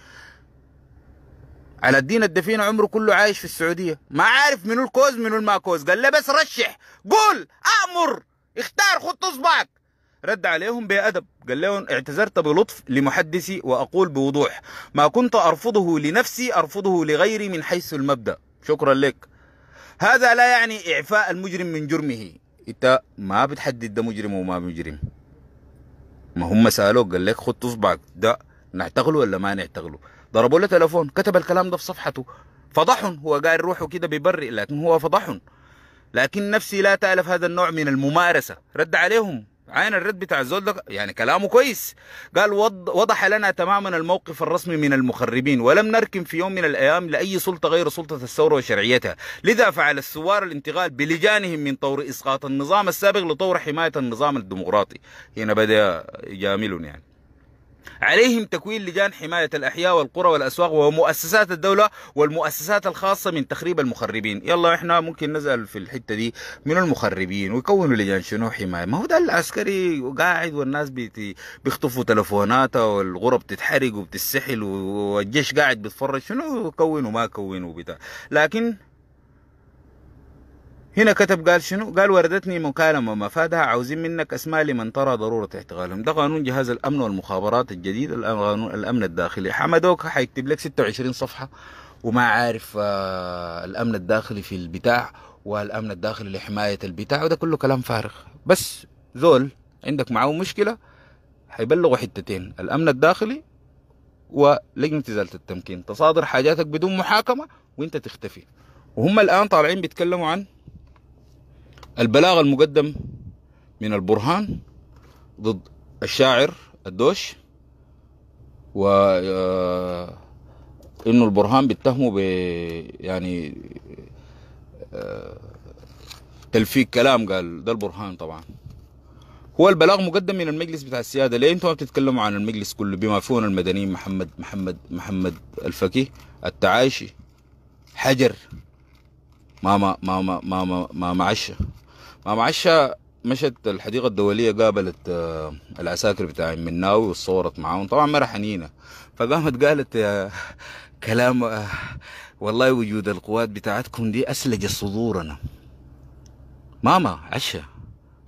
على الدين الدفينة عمره كله عايش في السعودية ما عارف منو الكوز منو الماكوز قال له بس رشح قول أمر اختار خط إصبعك رد عليهم بأدب قال لهم اعتذرت بلطف لمحدثي وأقول بوضوح ما كنت أرفضه لنفسي أرفضه لغيري من حيث المبدأ شكرا لك هذا لا يعني إعفاء المجرم من جرمه أنت ما بتحدد ده مجرم وما مجرم ما هم سألوك قال لك خد تصبعك ده نعتقله ولا ما نعتقله ضربوا له تلفون كتب الكلام ده في صفحته فضحهم هو قاعد روحه كده بيبرئ لكن هو فضحهم لكن نفسي لا تألف هذا النوع من الممارسة رد عليهم عين الرد بتاع الزول ده يعني كلامه كويس قال وضح لنا تماما الموقف الرسمي من المخربين ولم نركن في يوم من الايام لاي سلطه غير سلطه الثوره وشرعيتها لذا فعل الثوار الانتقال بلجانهم من طور اسقاط النظام السابق لطور حمايه النظام الديمقراطي هنا بدا يجاملون يعني عليهم تكوين لجان حماية الأحياء والقرى والأسواق ومؤسسات الدولة والمؤسسات الخاصة من تخريب المخربين يلا إحنا ممكن نزل في الحتة دي من المخربين ويكونوا لجان شنو حماية ما هو ده العسكري قاعد والناس بيخطفوا تلفوناته والغرب بتتحرق وبتسحل والجيش قاعد بيتفرج شنو كونوا ما كونوا بتاع لكن هنا كتب قال شنو قال وردتني مكالمة مفادها عاوزين منك أسماء لمن ترى ضرورة اعتقالهم ده قانون جهاز الأمن والمخابرات الجديد الأمن, الأمن الداخلي حمدوك حيكتب لك 26 صفحة وما عارف آه، الأمن الداخلي في البتاع والأمن الداخلي لحماية البتاع وده كله كلام فارغ بس ذول عندك معه مشكلة حيبلغوا حتتين الأمن الداخلي ولجنة إزالة التمكين تصادر حاجاتك بدون محاكمة وانت تختفي وهم الآن طالعين بيتكلموا عن البلاغ المقدم من البرهان ضد الشاعر الدوش و آه، انه البرهان بيتهمه ب يعني آه، تلفيق كلام قال ده البرهان طبعا هو البلاغ مقدم من المجلس بتاع السياده ليه انتم بتتكلموا عن المجلس كله بما فيهم المدنيين محمد محمد محمد الفكي التعايشي حجر ماما ماما ماما ماما عشه مع عشا مشت الحديقة الدولية قابلت آه، العساكر بتاع مناوي وصورت معاهم طبعا مرة حنينة فقامت قالت كلام آه، والله وجود القوات بتاعتكم دي أسلج صدورنا ماما عشا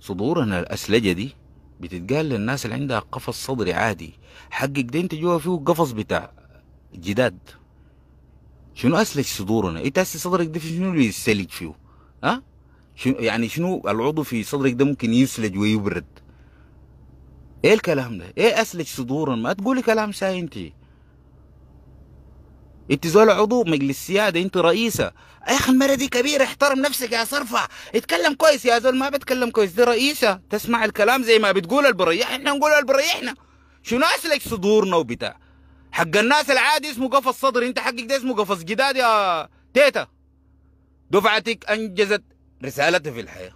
صدورنا الأسلجة دي بتتقال للناس اللي عندها قفص صدري عادي حقك ده انت جوا فيه قفص بتاع جداد شنو أسلج صدورنا انت إيه أسلج صدرك ده شنو اللي يسلج فيه ها أه؟ شنو يعني شنو العضو في صدرك ده ممكن يسلج ويبرد ايه الكلام ده ايه اسلج صدورا ما تقولي كلام ساي انت انت زول عضو مجلس السياده انت رئيسه يا اخي المره دي كبيره احترم نفسك يا صرفه اتكلم كويس يا زول ما بتكلم كويس دي رئيسه تسمع الكلام زي ما بتقول اللي احنا نقول اللي بريحنا شنو اسلك صدورنا وبتاع حق الناس العادي اسمه قفص صدر انت حقك ده اسمه قفص جداد يا تيتا دفعتك انجزت رسالته في الحياة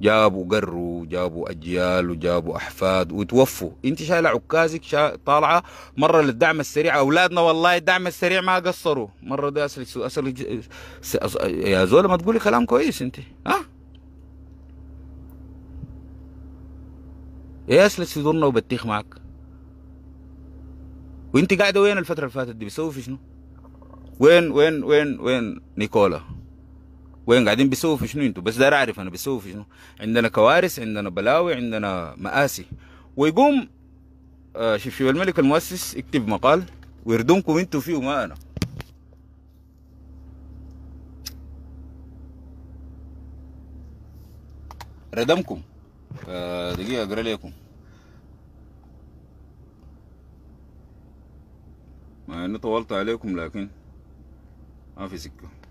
جابوا قروا جابوا أجيال وجابوا أحفاد وتوفوا انت شايلة عكازك شا... طالعة مرة للدعم السريع أولادنا والله الدعم السريع ما قصروا مرة ده أسألك سؤال أسألك س... أس... يا زول ما تقولي كلام كويس انت ها يا أسلس في وبتيخ معك وانت قاعدة وين الفترة اللي فاتت دي بتسوي في شنو وين وين وين وين نيكولا وين قاعدين بيسووا في شنو انتوا بس داير اعرف انا بيسووا في شنو عندنا كوارث عندنا بلاوي عندنا مآسي ويقوم آه شوف الملك المؤسس يكتب مقال ويردمكم انتوا فيه وما انا ردمكم آه دقيقه اقرا لكم مع اني طولت عليكم لكن ما في سكه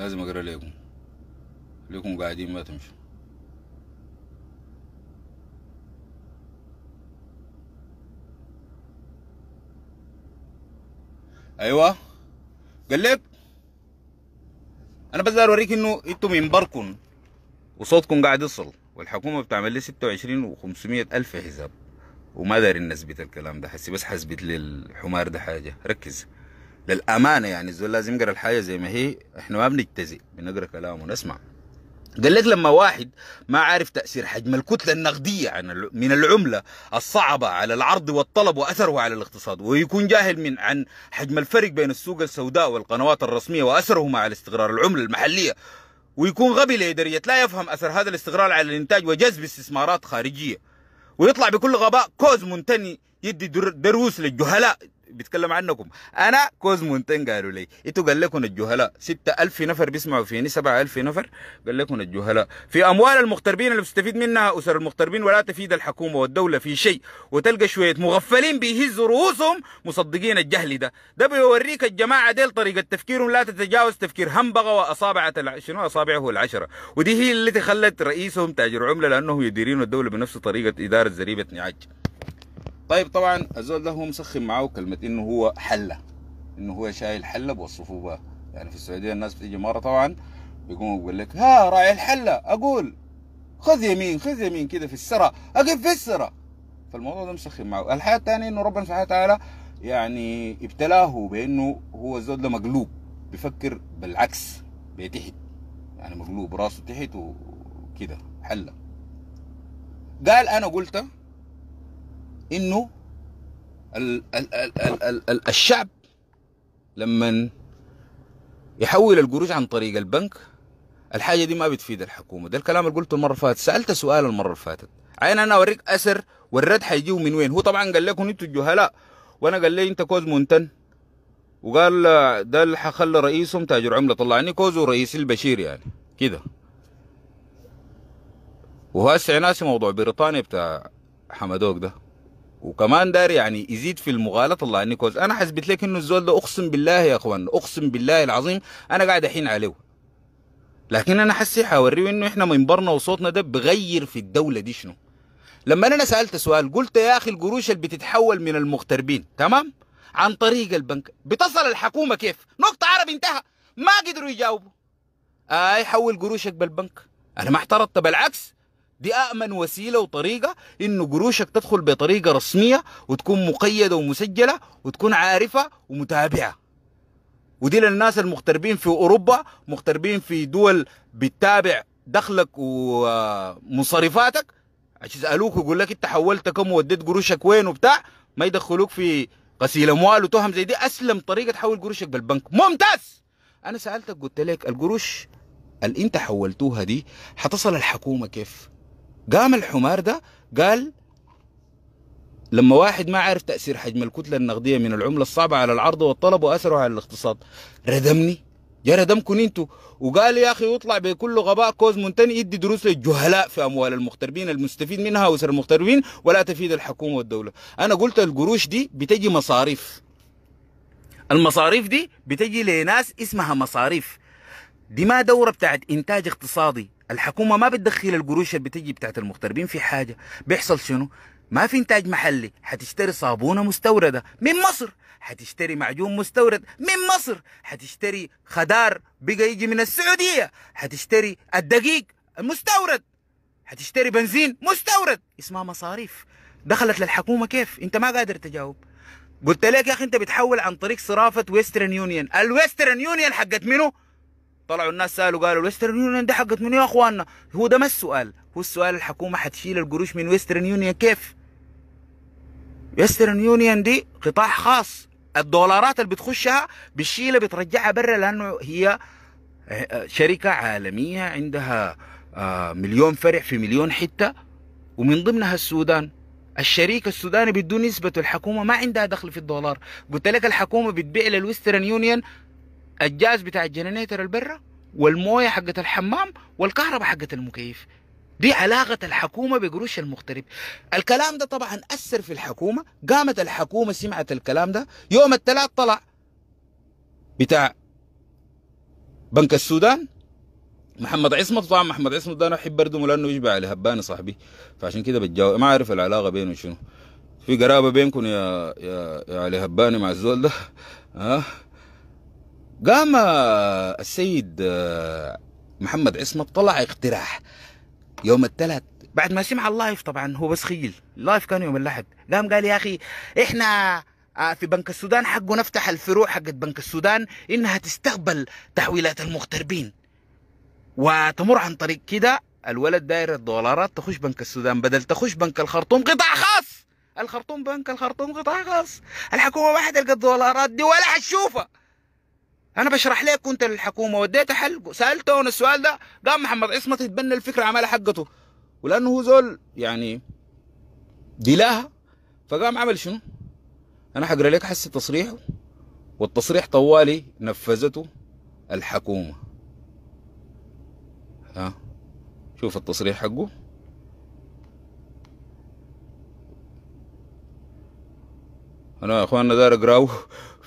لازم اقرا لكم لكم قاعدين ما تمشوا ايوه قال لك انا بس اوريك انه انتم من وصوتكم قاعد يصل والحكومه بتعمل لي 26 و500 الف حساب وما داري نثبت الكلام ده حسي بس حسبت للحمار ده حاجه ركز للامانه يعني الزول لازم يقرا الحاجه زي ما هي احنا ما بنجتزي بنقرا كلامه ونسمع قال لك لما واحد ما عارف تاثير حجم الكتله النقديه عن من العمله الصعبه على العرض والطلب واثره على الاقتصاد ويكون جاهل من عن حجم الفرق بين السوق السوداء والقنوات الرسميه واثرهما على استقرار العمله المحليه ويكون غبي لدرجه لا يفهم اثر هذا الاستقرار على الانتاج وجذب استثمارات خارجيه ويطلع بكل غباء كوز منتني يدي دروس للجهلاء بيتكلم عنكم انا كوزمونتين قالوا لي انتوا قال لكم الجهلاء 6000 نفر بيسمعوا فيني 7000 نفر قال لكم الجهلاء في اموال المغتربين اللي بتستفيد منها اسر المغتربين ولا تفيد الحكومه والدوله في شيء وتلقى شويه مغفلين بيهزوا رؤوسهم مصدقين الجهل ده ده بيوريك الجماعه ديل طريقه تفكيرهم لا تتجاوز تفكير همبغه واصابعه الع... شنو اصابعه العشره ودي هي اللي خلت رئيسهم تاجر عمله لانه يديرون الدوله بنفس طريقه اداره زريبه نعاج طيب طبعا الزول ده هو مسخن معاه كلمه انه هو حله انه هو شايل حله بوصفوه بها يعني في السعوديه الناس بتيجي مره طبعا بيقوم بيقول لك ها راعي الحله اقول خذ يمين خذ يمين كده في السرة اقف في السرة فالموضوع ده مسخن معه الحياة الثانيه انه ربنا سبحانه وتعالى يعني ابتلاه بانه هو الزول ده مقلوب بيفكر بالعكس بيتحت يعني مقلوب راسه تحت وكده حله قال انا قلت انه ال ال ال ال ال ال الشعب لما يحول القروش عن طريق البنك الحاجه دي ما بتفيد الحكومه ده الكلام اللي قلته المره اللي فاتت سالت سؤال المره اللي فاتت عين انا اوريك اثر والرد حيجيو من وين هو طبعا قال لكم انتوا الجهلاء وانا قال لي انت كوز منتن وقال ده اللي حخلى رئيسهم تاجر عمله طلعني كوز ورئيسي البشير يعني كده وهسه ناسي موضوع بريطانيا بتاع حمدوك ده وكمان داري يعني يزيد في المغالطه الله عني كوز انا حسبت لك انه الزول ده اقسم بالله يا اخوان اقسم بالله العظيم انا قاعد احين عليه لكن انا حسي حوريه انه احنا منبرنا وصوتنا ده بغير في الدوله دي شنو لما انا سالت سؤال قلت يا اخي القروش اللي بتتحول من المغتربين تمام عن طريق البنك بتصل الحكومه كيف نقطه عربي انتهى ما قدروا يجاوبوا اي آه حول قروشك بالبنك انا ما اعترضت بالعكس دي أأمن وسيلة وطريقة إنه قروشك تدخل بطريقة رسمية وتكون مقيدة ومسجلة وتكون عارفة ومتابعة ودي للناس المغتربين في أوروبا مغتربين في دول بتتابع دخلك ومصاريفاتك عشان يسألوك ويقول لك أنت حولت كم وديت قروشك وين وبتاع ما يدخلوك في غسيل أموال وتهم زي دي أسلم طريقة تحول قروشك بالبنك ممتاز أنا سألتك قلت لك القروش اللي أنت حولتوها دي حتصل الحكومة كيف؟ قام الحمار ده قال لما واحد ما عارف تأثير حجم الكتلة النقدية من العملة الصعبة على العرض والطلب وأثره على الاقتصاد ردمني يا ردمكم انتوا وقال يا اخي يطلع بكل غباء كوز منتني يدي دروس للجهلاء في اموال المغتربين المستفيد منها وسر المغتربين ولا تفيد الحكومه والدوله انا قلت القروش دي بتجي مصاريف المصاريف دي بتجي لناس اسمها مصاريف دي ما دوره بتاعت انتاج اقتصادي الحكومه ما بتدخل القروش اللي بتجي بتاعت المغتربين في حاجه بيحصل شنو ما في انتاج محلي حتشتري صابونه مستورده من مصر حتشتري معجون مستورد من مصر حتشتري خدار بقى يجي من السعوديه حتشتري الدقيق المستورد حتشتري بنزين مستورد اسمها مصاريف دخلت للحكومه كيف انت ما قادر تجاوب قلت لك يا اخي انت بتحول عن طريق صرافه ويسترن يونيون الويسترن يونيون حقت منو طلعوا الناس سالوا قالوا ويسترن يونيون دي حقت من يا اخواننا هو ده ما السؤال هو السؤال الحكومه حتشيل القروش من ويسترن يونيون كيف ويسترن يونيون دي قطاع خاص الدولارات اللي بتخشها بتشيلها بترجعها برا لانه هي آه، شركه عالميه عندها آه، مليون فرع في مليون حته ومن ضمنها السودان الشريك السوداني بدون نسبة الحكومة ما عندها دخل في الدولار قلت لك الحكومة بتبيع للويسترن يونيون الجاز بتاع الجنريتر البرة والمويه حقت الحمام والكهرباء حقت المكيف دي علاقة الحكومة بقروش المغترب الكلام ده طبعا أثر في الحكومة قامت الحكومة سمعت الكلام ده يوم الثلاث طلع بتاع بنك السودان محمد عصمت طبعا محمد عصمت ده انا احب اردمه لانه يشبع على هباني صاحبي فعشان كده بتجاوب ما اعرف العلاقه بينه شنو في قرابه بينكم يا يا يا علي هباني مع الزول ده ها أه؟ قام السيد آه، محمد عصمت طلع اقتراح يوم الثلاث بعد ما سمع اللايف طبعا هو بس خيل اللايف كان يوم الاحد قام قال يا اخي احنا آه، في بنك السودان حقه نفتح الفروع حقت بنك السودان انها تستقبل تحويلات المغتربين وتمر عن طريق كده الولد داير الدولارات تخش بنك السودان بدل تخش بنك الخرطوم قطاع خاص الخرطوم بنك الخرطوم قطاع خاص الحكومه ما حتلقى الدولارات دي ولا حتشوفها انا بشرح لك كنت للحكومه وديت حل سالته السؤال ده قام محمد عصمت يتبنى الفكره عماله حقته ولانه هو زول يعني دلاها فقام عمل شنو؟ انا حقرا لك حس تصريحه والتصريح طوالي نفذته الحكومه ها شوف التصريح حقه انا يا اخواننا داير اقراه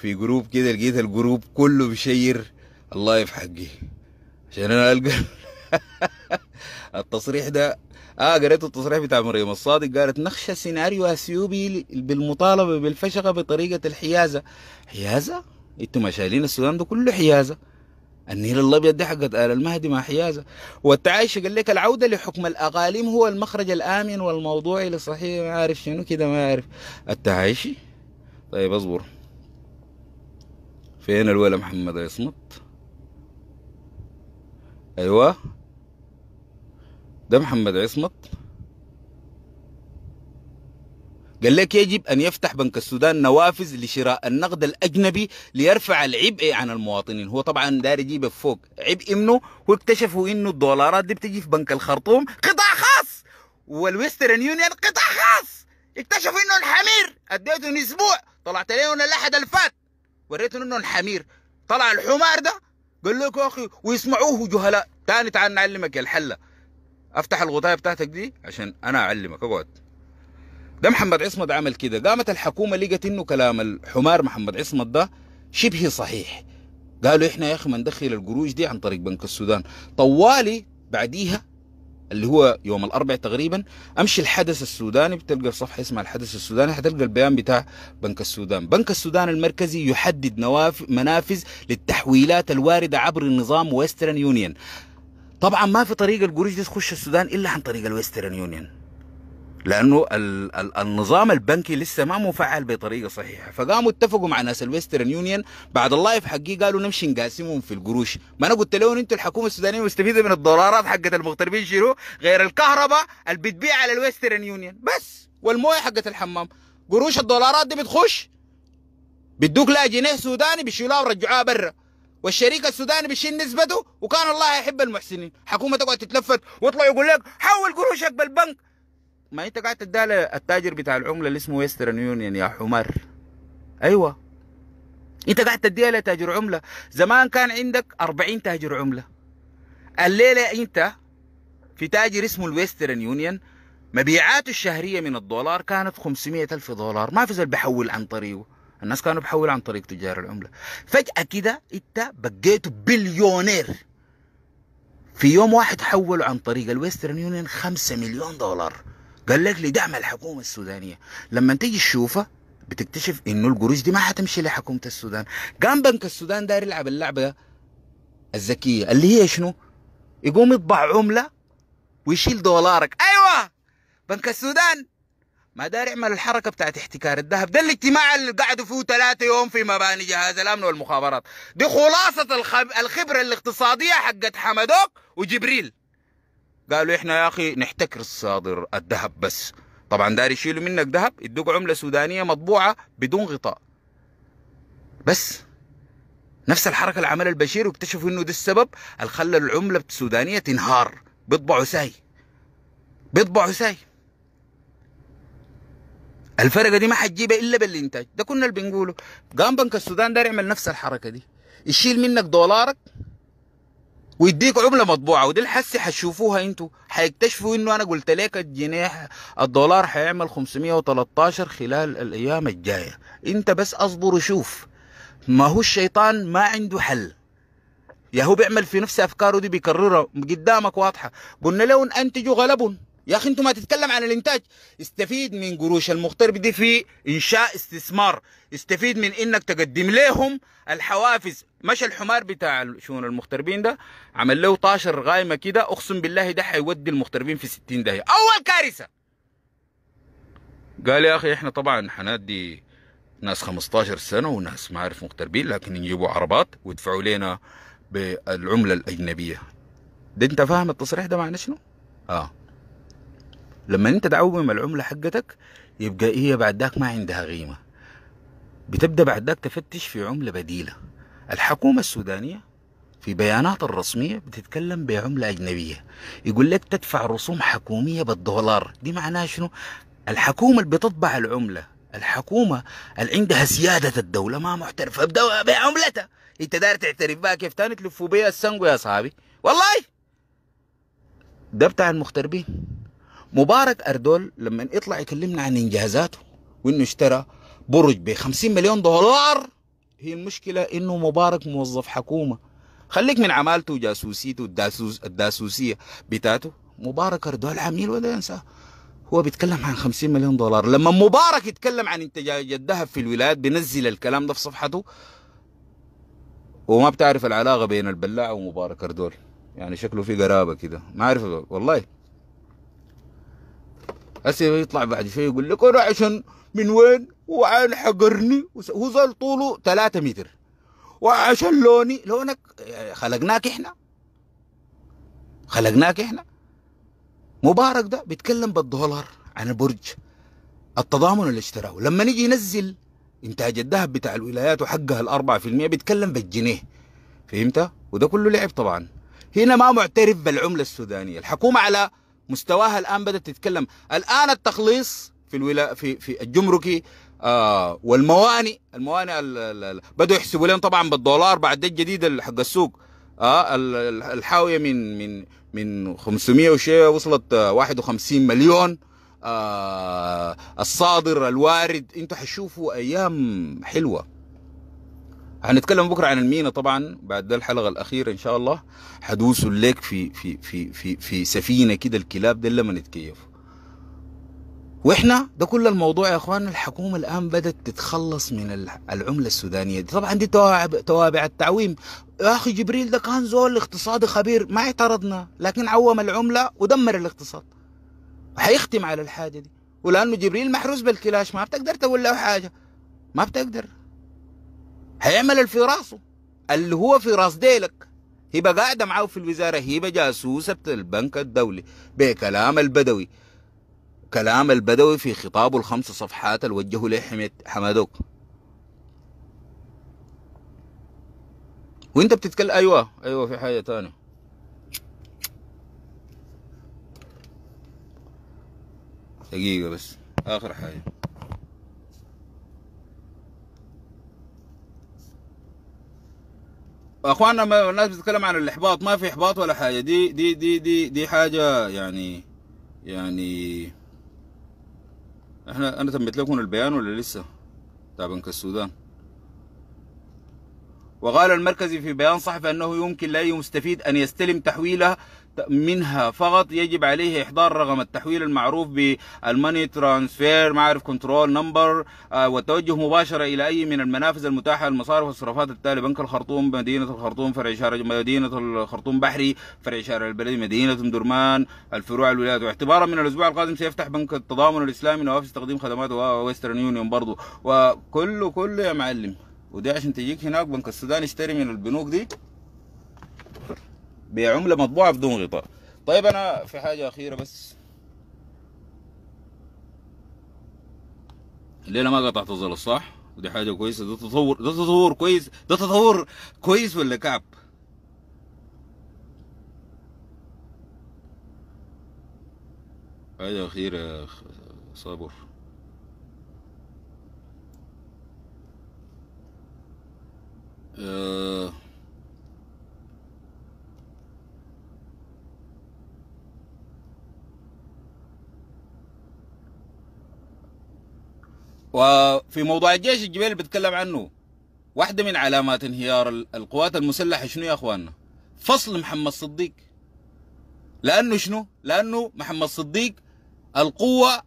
في جروب كده لقيت الجروب كله بيشير الله حقي عشان انا القى [laughs] التصريح ده اه قريت التصريح بتاع مريم الصادق قالت نخشى سيناريو اثيوبي بالمطالبه بالفشخه بطريقه الحيازه حيازه انتوا ما شايلين السودان ده كله حيازه النيل الابيض ده حقت ال المهدي ما حيازه والتعايش قال لك العوده لحكم الاقاليم هو المخرج الامن والموضوعي لصحيح ما عارف شنو كده ما عارف التعايشي طيب اصبر فين الولا محمد يصمت ايوه ده محمد عصمت قال لك يجب أن يفتح بنك السودان نوافذ لشراء النقد الأجنبي ليرفع العبء عن المواطنين هو طبعا دار يجيب فوق عبء منه واكتشفوا إنه الدولارات دي بتجي في بنك الخرطوم قطاع خاص والويسترن يونيون قطاع خاص اكتشفوا إنه الحمير أديته أسبوع طلعت ليه الأحد الفات وريتهم انه الحمير طلع الحمار ده قال لك يا اخي ويسمعوه جهلاء تاني تعال نعلمك يا الحله افتح الغطايه بتاعتك دي عشان انا اعلمك اقعد ده محمد عصمت عمل كده قامت الحكومه لقت انه كلام الحمار محمد عصمت ده شبه صحيح قالوا احنا يا اخي ما ندخل القروش دي عن طريق بنك السودان طوالي بعديها اللي هو يوم الاربع تقريبا امشي الحدث السوداني بتلقى صفحه اسمها الحدث السوداني حتلقى البيان بتاع بنك السودان بنك السودان المركزي يحدد نواف... منافذ للتحويلات الوارده عبر نظام ويسترن يونيون طبعا ما في طريقه القروش دي تخش السودان الا عن طريق الويسترن يونيون لانه النظام البنكي لسه ما مفعل بطريقه صحيحه فقاموا اتفقوا مع ناس الويسترن يونيون بعد اللايف حقي قالوا نمشي نقاسمهم في القروش ما انا قلت لهم انتوا الحكومه السودانيه مستفيده من الدولارات حقت المغتربين شنو غير الكهرباء اللي بتبيع على الويسترن يونيون بس والمويه حقت الحمام قروش الدولارات دي بتخش بيدوك لها جنيه سوداني بيشيلوها ويرجعوها برا والشريك السوداني بيشيل نسبته وكان الله يحب المحسنين حكومه تقعد تتلفت ويطلع يقول لك حول قروشك بالبنك ما انت قاعد تدالي التاجر بتاع العمله اللي اسمه ويسترن يونيون يا حمار ايوه انت قاعد تديها لتاجر عمله زمان كان عندك 40 تاجر عمله الليله انت في تاجر اسمه الويسترن يونيون مبيعاته الشهريه من الدولار كانت 500 الف دولار ما في زول بحول عن طريقه الناس كانوا بحول عن طريق تجار العمله فجاه كده انت بقيت بليونير في يوم واحد حولوا عن طريق الويسترن يونيون 5 مليون دولار قال لك لدعم الحكومة السودانية لما تيجي تشوفها بتكتشف انه القروش دي ما حتمشي لحكومة السودان قام بنك السودان داير يلعب اللعبة الذكية اللي هي شنو يقوم يطبع عملة ويشيل دولارك ايوه بنك السودان ما دار يعمل الحركه بتاعت احتكار الذهب ده الاجتماع اللي قعدوا فيه ثلاثة يوم في مباني جهاز الامن والمخابرات دي خلاصه الخبره الاقتصاديه حقت حمدوك وجبريل قالوا احنا يا اخي نحتكر الصادر الذهب بس طبعا دار يشيلوا منك ذهب يدوك عمله سودانيه مطبوعه بدون غطاء بس نفس الحركه اللي عملها البشير واكتشفوا انه ده السبب اللي خلى العمله السودانيه تنهار بيطبعوا ساي بيطبعوا ساي الفرقه دي ما حتجيبها الا بالانتاج ده كنا اللي بنقوله قام بنك السودان دار يعمل نفس الحركه دي يشيل منك دولارك ويديك عمله مطبوعه ودي الحسي هتشوفوها انتوا هيكتشفوا انه انا قلت لك الجنيه الدولار هيعمل 513 خلال الايام الجايه انت بس اصبر وشوف ما هو الشيطان ما عنده حل يا هو بيعمل في نفس افكاره دي بيكررها قدامك واضحه قلنا له انتجوا غلبهم يا اخي انتوا ما تتكلم عن الانتاج استفيد من قروش المغترب دي في انشاء استثمار استفيد من انك تقدم لهم الحوافز مشى الحمار بتاع شؤون المغتربين ده عمل له طاشر غايمه كده اقسم بالله ده حيودي المغتربين في 60 داهيه اول كارثه قال يا اخي احنا طبعا حنادي ناس 15 سنه وناس ما عارف مغتربين لكن يجيبوا عربات ويدفعوا لنا بالعمله الاجنبيه ده انت فاهم التصريح ده معناه شنو؟ اه لما انت تعوم العمله حقتك يبقى هي إيه بعد ذاك ما عندها قيمه بتبدا بعد ذاك تفتش في عمله بديله الحكومة السودانية في بيانات الرسمية بتتكلم بعملة أجنبية يقول لك تدفع رسوم حكومية بالدولار دي معناها شنو الحكومة اللي بتطبع العملة الحكومة اللي عندها سيادة الدولة ما محترفة بعملتها انت داير تعترف بها كيف تاني تلفوا بيها السنقو يا صاحبي والله ده بتاع المغتربين مبارك أردول لما يطلع يكلمنا عن إنجازاته وإنه اشترى برج ب 50 مليون دولار هي المشكلة إنه مبارك موظف حكومة خليك من عمالته وجاسوسيته الداسوس الداسوسية بتاعته مبارك أردوه العميل ولا ينساه هو بيتكلم عن 50 مليون دولار لما مبارك يتكلم عن انتاج الذهب في الولايات بنزل الكلام ده في صفحته وما بتعرف العلاقة بين البلاع ومبارك أردول يعني شكله في قرابة كده ما عارف والله هسه يطلع بعد شوي يقول لك انا عشان من وين وعين حقرني وزول طوله 3 متر وعشان لوني لونك خلقناك احنا خلقناك احنا مبارك ده بيتكلم بالدولار عن البرج التضامن اللي اشتراه لما نيجي ينزل انتاج الذهب بتاع الولايات وحقها الأربعة في المية بيتكلم بالجنيه فهمت؟ وده كله لعب طبعا هنا ما معترف بالعملة السودانية الحكومة على مستواها الآن بدأت تتكلم الآن التخليص في الولا في في الجمركي آه والموانئ الموانئ ال بدوا يحسبوا لهم طبعا بالدولار بعد ده الجديد حق السوق آه الحاويه من من من 500 وشيء وصلت 51 مليون آه الصادر الوارد انتوا حتشوفوا ايام حلوه هنتكلم بكره عن المينا طبعا بعد ده الحلقه الاخيره ان شاء الله حدوسوا لك في في في في في سفينه كده الكلاب ده لما نتكيفوا واحنا ده كل الموضوع يا اخوان الحكومه الان بدات تتخلص من العمله السودانيه دي طبعا دي توابع, توابع التعويم يا اخي جبريل ده كان زول اقتصادي خبير ما اعترضنا لكن عوم العمله ودمر الاقتصاد هيختم على الحاجه دي ولانه جبريل محروس بالكلاش ما بتقدر تقول له حاجه ما بتقدر هيعمل اللي في راسه اللي هو في راس ديلك هيبقى قاعده معاه في الوزاره هيبقى جاسوسه البنك الدولي بكلام البدوي كلام البدوي في خطابه الخمس صفحات اللي وجهه لحمد حمدوك وانت بتتكلم ايوه ايوه في حاجه تانية دقيقه بس اخر حاجه اخواننا ما الناس بتتكلم عن الاحباط ما في احباط ولا حاجه دي دي دي دي دي حاجه يعني يعني احنا انا تمت لكم البيان ولا لسه بتاع طيب، بنك السودان وقال المركزي في بيان صحفي انه يمكن لاي مستفيد ان يستلم تحويله منها فقط يجب عليه إحضار رقم التحويل المعروف بالماني ترانسفير معرف كنترول نمبر آه، والتوجه مباشرة إلى أي من المنافذ المتاحة للمصارف والصرفات التالي بنك الخرطوم مدينة الخرطوم فرع شارع مدينة الخرطوم بحري فرع شارع البلدي مدينة درمان الفروع الولايات واعتبارا من الأسبوع القادم سيفتح بنك التضامن الإسلامي نوافذ تقديم خدمات ويسترن يونيون برضه وكله كله يا معلم ودي عشان تجيك هناك بنك السودان يشتري من البنوك دي بعمله مطبوعه بدون غطاء طيب انا في حاجه اخيره بس الليله ما قطعت الظل صح ودي حاجه كويسه ده تطور ده تطور كويس ده تطور كويس ولا كعب حاجه اخيره يا صابر أه وفي موضوع الجيش الجبيل بتكلم عنه واحدة من علامات انهيار القوات المسلحة شنو يا اخواننا فصل محمد صديق لانه شنو لانه محمد صديق القوة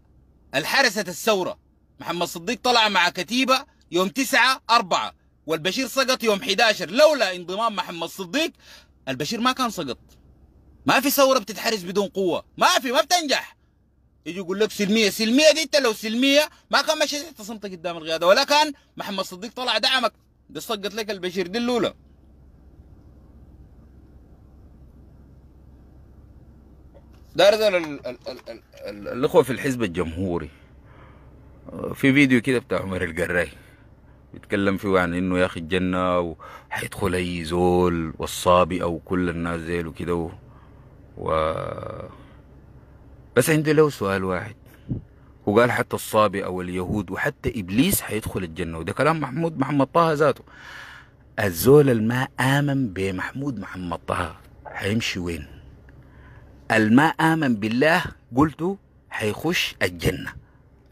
الحرسة الثورة محمد صديق طلع مع كتيبة يوم تسعة أربعة والبشير سقط يوم 11 لولا انضمام محمد صديق البشير ما كان سقط ما في ثورة بتتحرس بدون قوة ما في ما بتنجح يجي يقول لك سلميه سلميه دي انت لو سلميه ما كان مشيت اعتصمت قدام القياده ولا كان محمد صديق طلع دعمك دي صقت لك البشير دي الاولى دار ال ال ال الاخوه في الحزب الجمهوري في فيديو كده بتاع عمر القراي بيتكلم فيه عن انه يا اخي الجنه وحيدخل اي زول والصابي او كل الناس زيل وكده و... و... بس عندي له سؤال واحد وقال حتى الصابي او اليهود وحتى ابليس حيدخل الجنه وده كلام محمود محمد طه ذاته الزول الما امن بمحمود محمد طه حيمشي وين الما امن بالله قلت حيخش الجنه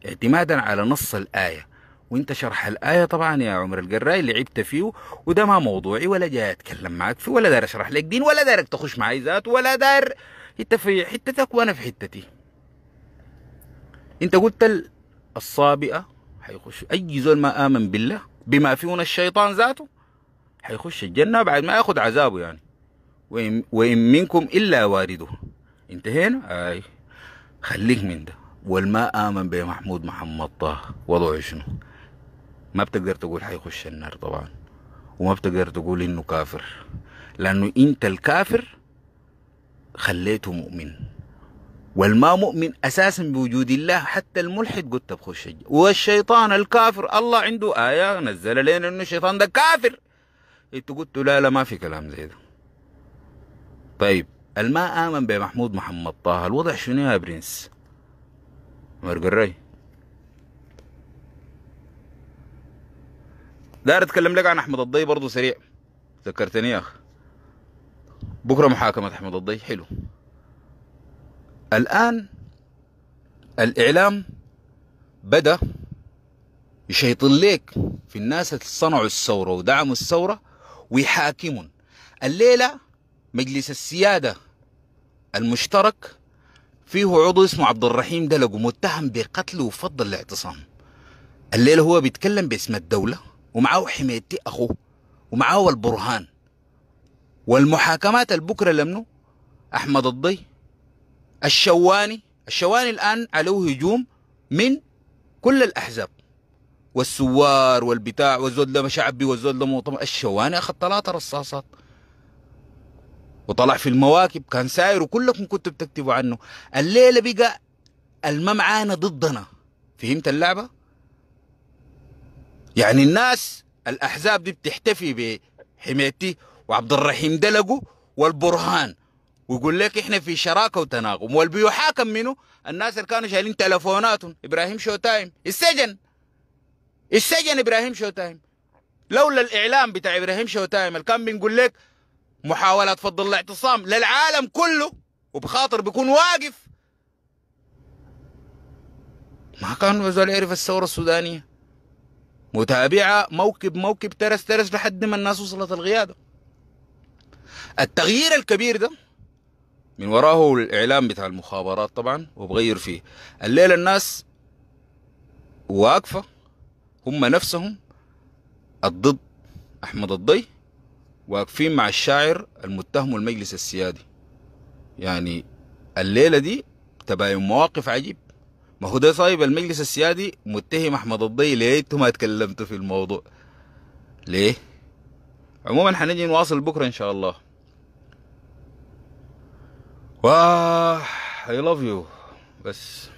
اعتمادا على نص الايه وانت شرح الايه طبعا يا عمر القراي لعبت فيه وده ما موضوعي ولا جاي اتكلم معك فيه ولا داير اشرح لك دين ولا دارك تخش معي ذات ولا دار انت في حتتك وانا في حتتي انت قلت الصابئه حيخش اي زول ما امن بالله بما فيهن الشيطان ذاته حيخش الجنه بعد ما ياخذ عذابه يعني وإن, وإن منكم إلا وارده انتهينا اي خليك من ده والما آمن بمحمود محمد طه وضعه شنو ما بتقدر تقول حيخش النار طبعا وما بتقدر تقول إنه كافر لأنه أنت الكافر خليته مؤمن والما مؤمن اساسا بوجود الله حتى الملحد قلت بخش والشيطان الكافر الله عنده ايه نزل لنا انه الشيطان ده كافر انت قلت لا لا ما في كلام زي ده طيب الما امن بمحمود محمد طه الوضع شنو يا برنس مرقري داير اتكلم لك عن احمد الضي برضه سريع ذكرتني يا اخ بكره محاكمه احمد الضي حلو الآن الإعلام بدأ يشيطن ليك في الناس اللي صنعوا الثورة ودعموا الثورة ويحاكمون الليلة مجلس السيادة المشترك فيه عضو اسمه عبد الرحيم دلق متهم بقتل وفض الاعتصام الليلة هو بيتكلم باسم الدولة ومعاه حميتي أخوه ومعاه البرهان والمحاكمات البكرة لمنه أحمد الضي الشواني الشواني الآن عليه هجوم من كل الأحزاب والسوار والبتاع والزود ده شعبي والزود ده مؤتمر الشواني أخذ ثلاثة رصاصات وطلع في المواكب كان ساير وكلكم كنتوا بتكتبوا عنه الليلة بقى الممعانة ضدنا فهمت اللعبة؟ يعني الناس الأحزاب دي بتحتفي بحميتي وعبد الرحيم دلقو والبرهان ويقول لك احنا في شراكه وتناغم والبيحاكم منه الناس اللي كانوا شايلين تلفوناتهم ابراهيم شو تايم السجن السجن ابراهيم شو تايم لولا الاعلام بتاع ابراهيم شو تايم اللي كان بنقول لك محاولات فض الاعتصام للعالم كله وبخاطر بيكون واقف ما كان زول يعرف الثوره السودانيه متابعه موكب موكب ترس ترس لحد ما الناس وصلت القياده التغيير الكبير ده من وراه الإعلام بتاع المخابرات طبعا وبغير فيه الليلة الناس واقفة هم نفسهم الضد أحمد الضي واقفين مع الشاعر المتهم المجلس السيادي يعني الليلة دي تباين مواقف عجيب ما هو ده صايب المجلس السيادي متهم أحمد الضي ليه أنتوا ما تكلمتوا في الموضوع ليه عموما حنجي نواصل بكرة إن شاء الله Well, I love you. That's